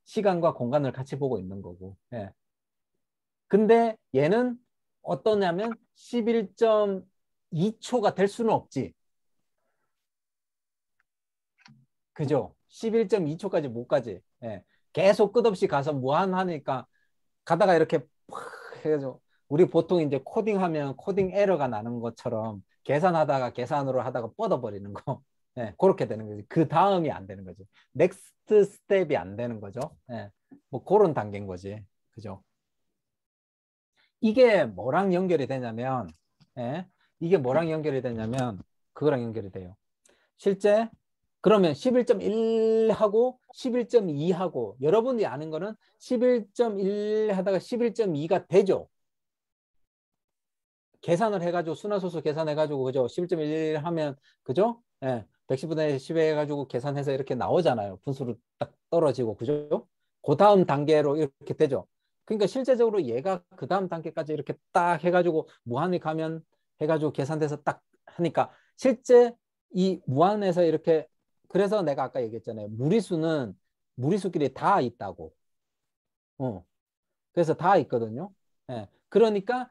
시간과 공간을 같이 보고 있는 거고. 예. 근데 얘는 어떠냐면 11.2초가 될 수는 없지. 그죠? 11.2초까지 못 가지. 예. 계속 끝없이 가서 무한하니까 가다가 이렇게 해가지고 우리 보통 이제 코딩하면 코딩 에러가 나는 것처럼 계산하다가 계산으로 하다가 뻗어버리는 거. 네, 그렇게 되는 거지. 그 다음이 안 되는 거지. 넥스트 스텝이 안 되는 거죠. 네, 뭐 그런 단계인 거지. 그죠? 이게 뭐랑 연결이 되냐면, 네, 이게 뭐랑 연결이 되냐면 그거랑 연결이 돼요. 실제 그러면 11.1하고 11.2하고 여러분들이 아는 거는 11.1 하다가 11.2가 되죠. 계산을 해가지고 순화소수 계산해가지고 그죠? 11.1 하면 그죠? 예, 110분의 10 해가지고 계산해서 이렇게 나오잖아요. 분수로 딱 떨어지고 그죠? 그 다음 단계로 이렇게 되죠. 그러니까 실제적으로 얘가 그 다음 단계까지 이렇게 딱 해가지고 무한히 가면 해가지고 계산돼서 딱 하니까 실제 이 무한에서 이렇게 그래서 내가 아까 얘기했잖아요. 무리수는 무리수끼리 다 있다고. 어. 그래서 다 있거든요. 예. 그러니까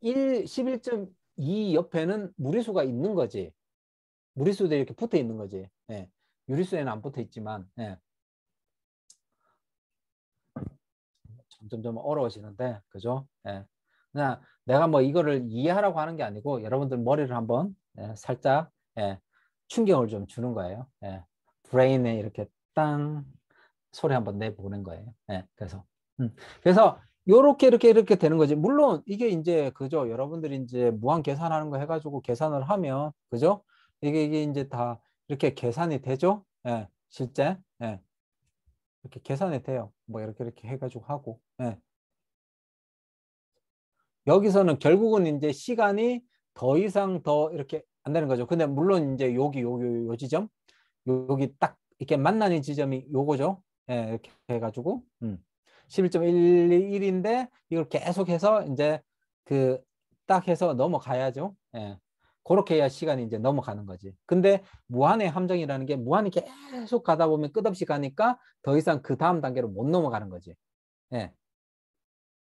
1 11.2 옆에는 무리수가 있는 거지. 무리수들 이렇게 붙어 있는 거지. 예. 유리수에는 안 붙어 있지만. 예. 점점점 어려워지는데 그죠? 예. 그냥 내가 뭐 이거를 이해하라고 하는 게 아니고 여러분들 머리를 한번 예, 살짝 예, 충격을 좀 주는 거예요. 예. 브레인에 이렇게 땅 소리 한번 내보는 거예요. 예. 그래서 음. 그래서 요렇게 이렇게 이렇게 되는 거지. 물론 이게 이제 그죠. 여러분들이 이제 무한 계산하는 거 해가지고 계산을 하면 그죠. 이게 이게 이제 다 이렇게 계산이 되죠. 예. 실제 예. 이렇게 계산이 돼요. 뭐 이렇게 이렇게 해가지고 하고. 예. 여기서는 결국은 이제 시간이 더 이상 더 이렇게 안되는 거죠. 근데 물론 이제 여기 여기 요 지점 여기 딱 이렇게 만나는 지점이 요거죠. 예, 이렇게 해가지고 음. 11.121인데 이걸 계속해서 이제 그 딱 해서 넘어가야죠. 예. 그렇게 해야 시간이 이제 넘어가는 거지. 근데 무한의 함정이라는 게 무한히 계속 가다 보면 끝없이 가니까 더 이상 그 다음 단계로 못 넘어가는 거지. 예.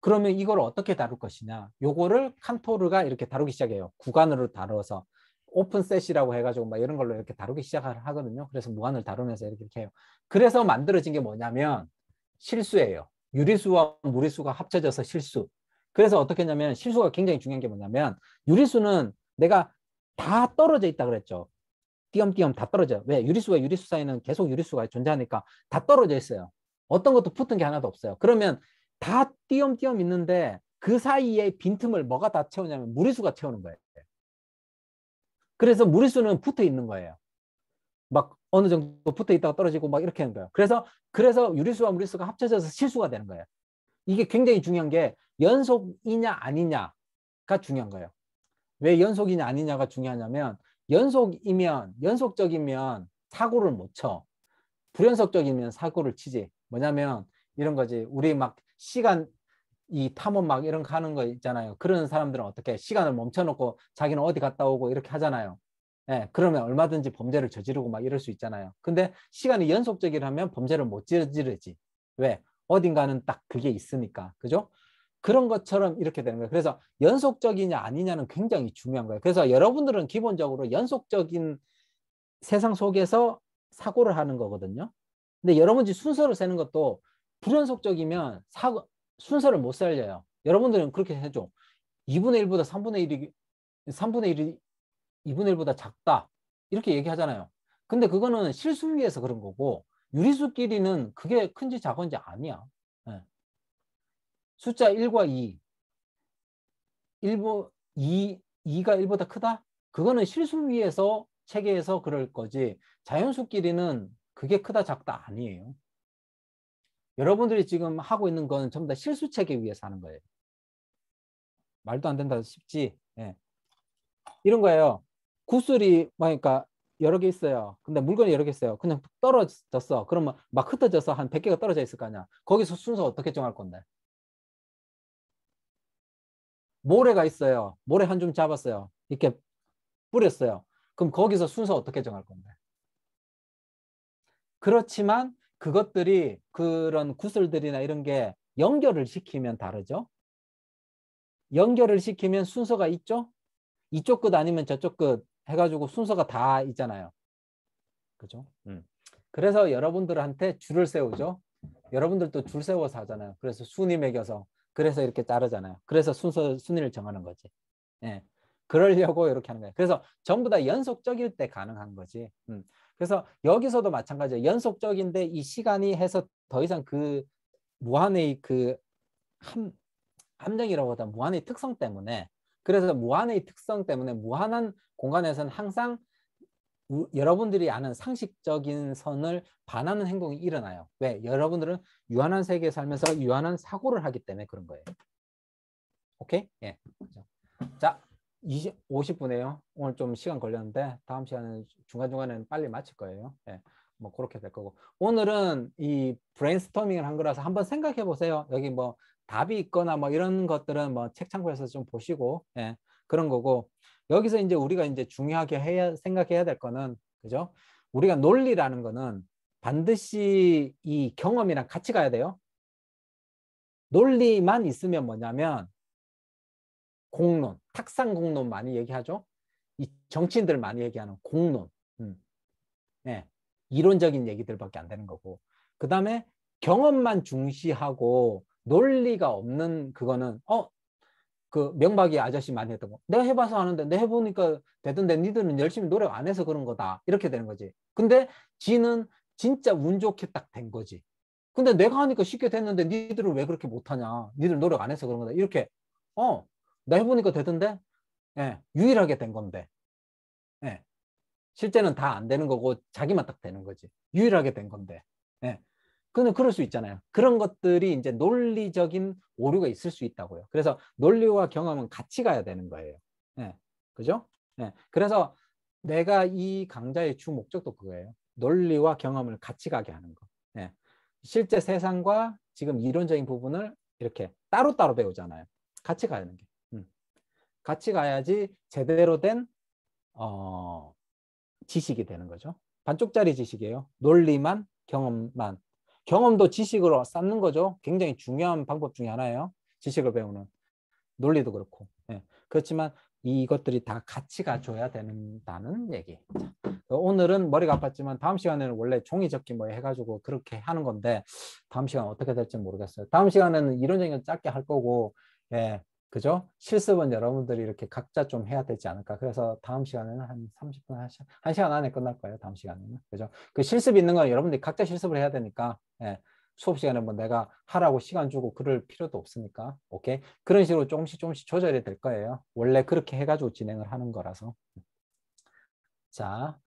그러면 이걸 어떻게 다룰 것이냐. 요거를 칸토르가 이렇게 다루기 시작해요. 구간으로 다뤄서 오픈셋이라고 해가지고 막 이런 걸로 이렇게 다루기 시작을 하거든요. 그래서 무한을 다루면서 이렇게, 이렇게 해요. 그래서 만들어진 게 뭐냐면 실수예요. 유리수와 무리수가 합쳐져서 실수. 그래서 어떻게 했냐면 실수가 굉장히 중요한 게 뭐냐면 유리수는 내가 다 떨어져 있다 그랬죠. 띄엄띄엄 다 떨어져요. 왜? 유리수와 유리수 사이는 계속 유리수가 존재하니까 다 떨어져 있어요. 어떤 것도 붙은 게 하나도 없어요. 그러면 다 띄엄띄엄 있는데 그 사이에 빈틈을 뭐가 다 채우냐면 무리수가 채우는 거예요. 그래서 무리수는 붙어 있는 거예요. 막 어느 정도 붙어 있다가 떨어지고 막 이렇게 하는 거예요. 그래서 그래서 유리수와 무리수가 합쳐져서 실수가 되는 거예요. 이게 굉장히 중요한 게 연속이냐 아니냐가 중요한 거예요. 왜 연속이냐 아니냐가 중요하냐면 연속이면 연속적이면 사고를 못 쳐. 불연속적이면 사고를 치지. 뭐냐면 이런 거지. 우리 막 시간 이 탐험막 이런 거 하는 거 있잖아요. 그런 사람들은 어떻게 시간을 멈춰놓고 자기는 어디 갔다 오고 이렇게 하잖아요. 예, 그러면 얼마든지 범죄를 저지르고 막 이럴 수 있잖아요. 근데 시간이 연속적이라면 범죄를 못 저지르지. 왜? 어딘가는 딱 그게 있으니까. 그죠? 그런 것처럼 이렇게 되는 거예요. 그래서 연속적이냐 아니냐는 굉장히 중요한 거예요. 그래서 여러분들은 기본적으로 연속적인 세상 속에서 사고를 하는 거거든요. 근데 여러분이 순서를 세는 것도 불연속적이면 사고 순서를 못 살려요. 여러분들은 그렇게 해줘. 2분의 1보다 3분의 1이 3분의 1이 2분의 1보다 작다. 이렇게 얘기하잖아요. 근데 그거는 실수 위에서 그런 거고 유리수끼리는 그게 큰지 작은지 아니야. 네. 숫자 1과 2. 1보, 2, 2가 1보다 크다? 그거는 실수 위에서 체계에서 그럴 거지 자연수끼리는 그게 크다 작다 아니에요. 여러분들이 지금 하고 있는 건 전부 다 실수 체계 위에서 하는 거예요. 말도 안 된다 싶지. 예. 이런 거예요. 구슬이 그러니까 여러 개 있어요. 근데 물건이 여러 개 있어요. 그냥 떨어졌어. 그러면 막 흩어져서 한 100개가 떨어져 있을 거 아니야. 거기서 순서 어떻게 정할 건데? 모래가 있어요. 모래 한 줌 잡았어요. 이렇게 뿌렸어요. 그럼 거기서 순서 어떻게 정할 건데? 그렇지만 그것들이 그런 구슬들이나 이런 게 연결을 시키면 다르죠. 연결을 시키면 순서가 있죠. 이쪽 끝 아니면 저쪽 끝 해가지고 순서가 다 있잖아요. 그죠? 음. 그래서 여러분들한테 줄을 세우죠. 여러분들도 줄 세워서 하잖아요. 그래서 순위 매겨서 그래서 이렇게 자르잖아요. 그래서 순서 순위를 정하는 거지. 예. 그러려고 이렇게 하는 거예요. 그래서 전부 다 연속적일 때 가능한 거지. 음. 그래서 여기서도 마찬가지예요. 연속적인데 이 시간이 해서 더 이상 그 무한의 그 함, 함정이라고 하다 무한의 특성 때문에 그래서 무한의 특성 때문에 무한한 공간에서는 항상 우, 여러분들이 아는 상식적인 선을 반하는 행동이 일어나요. 왜? 여러분들은 유한한 세계에 살면서 유한한 사고를 하기 때문에 그런 거예요. 오케이? 예. 자, 20, 50분에요. 오늘 좀 시간 걸렸는데 다음 시간은 중간중간에는 빨리 마칠 거예요. 예. 뭐 그렇게 될 거고 오늘은 이 브레인스토밍을 한 거라서 한번 생각해 보세요. 여기 뭐 답이 있거나 뭐 이런 것들은 뭐책 창고에서 좀 보시고 예. 그런 거고 여기서 이제 우리가 이제 중요하게 해야 생각해야 될 거는 그죠? 우리가 논리라는 거는 반드시 이 경험이랑 같이 가야 돼요. 논리만 있으면 뭐냐면 공론, 탁상 공론 많이 얘기하죠. 이 정치인들 많이 얘기하는 공론, 음. 네. 이론적인 얘기들밖에 안 되는 거고. 그 다음에 경험만 중시하고 논리가 없는 그거는 어. 그 명박이 아저씨 많이 했던 거 내가 해봐서 하는데 내가 해보니까 되던데 니들은 열심히 노력 안 해서 그런 거다 이렇게 되는 거지 근데 지는 진짜 운 좋게 딱 된 거지 근데 내가 하니까 쉽게 됐는데 니들은 왜 그렇게 못하냐 니들 노력 안 해서 그런 거다 이렇게 어나 해보니까 되던데? 예, 유일하게 된 건데. 예, 실제는 다 안 되는 거고 자기만 딱 되는 거지. 유일하게 된 건데. 예. 그는 그럴 수 있잖아요. 그런 것들이 이제 논리적인 오류가 있을 수 있다고요. 그래서 논리와 경험은 같이 가야 되는 거예요. 예. 그죠? 예. 그래서 내가 이 강좌의 주 목적도 그거예요. 논리와 경험을 같이 가게 하는 거. 예. 실제 세상과 지금 이론적인 부분을 이렇게 따로따로 배우잖아요. 같이 가는 야되 게. 같이 가야지 제대로 된 어, 지식이 되는 거죠. 반쪽짜리 지식이에요. 논리만, 경험만. 경험도 지식으로 쌓는 거죠. 굉장히 중요한 방법 중에 하나예요. 지식을 배우는. 논리도 그렇고. 예. 그렇지만 이것들이 다 같이 가줘야 된다는 얘기. 자, 오늘은 머리가 아팠지만 다음 시간에는 원래 종이 접기 뭐 해가지고 그렇게 하는 건데 다음 시간 어떻게 될지 모르겠어요. 다음 시간에는 이론적인 짧게 할 거고 예, 그죠? 실습은 여러분들이 이렇게 각자 좀 해야 되지 않을까. 그래서 다음 시간에는 한 30분, 1시간, 시간 안에 끝날 거예요. 다음 시간에는. 그죠? 그 실습 있는 건 여러분들이 각자 실습을 해야 되니까. 예. 수업 시간에 뭐 내가 하라고 시간 주고 그럴 필요도 없으니까. 오케이. 그런 식으로 조금씩 조금씩 조절이 될 거예요. 원래 그렇게 해가지고 진행을 하는 거라서. 자,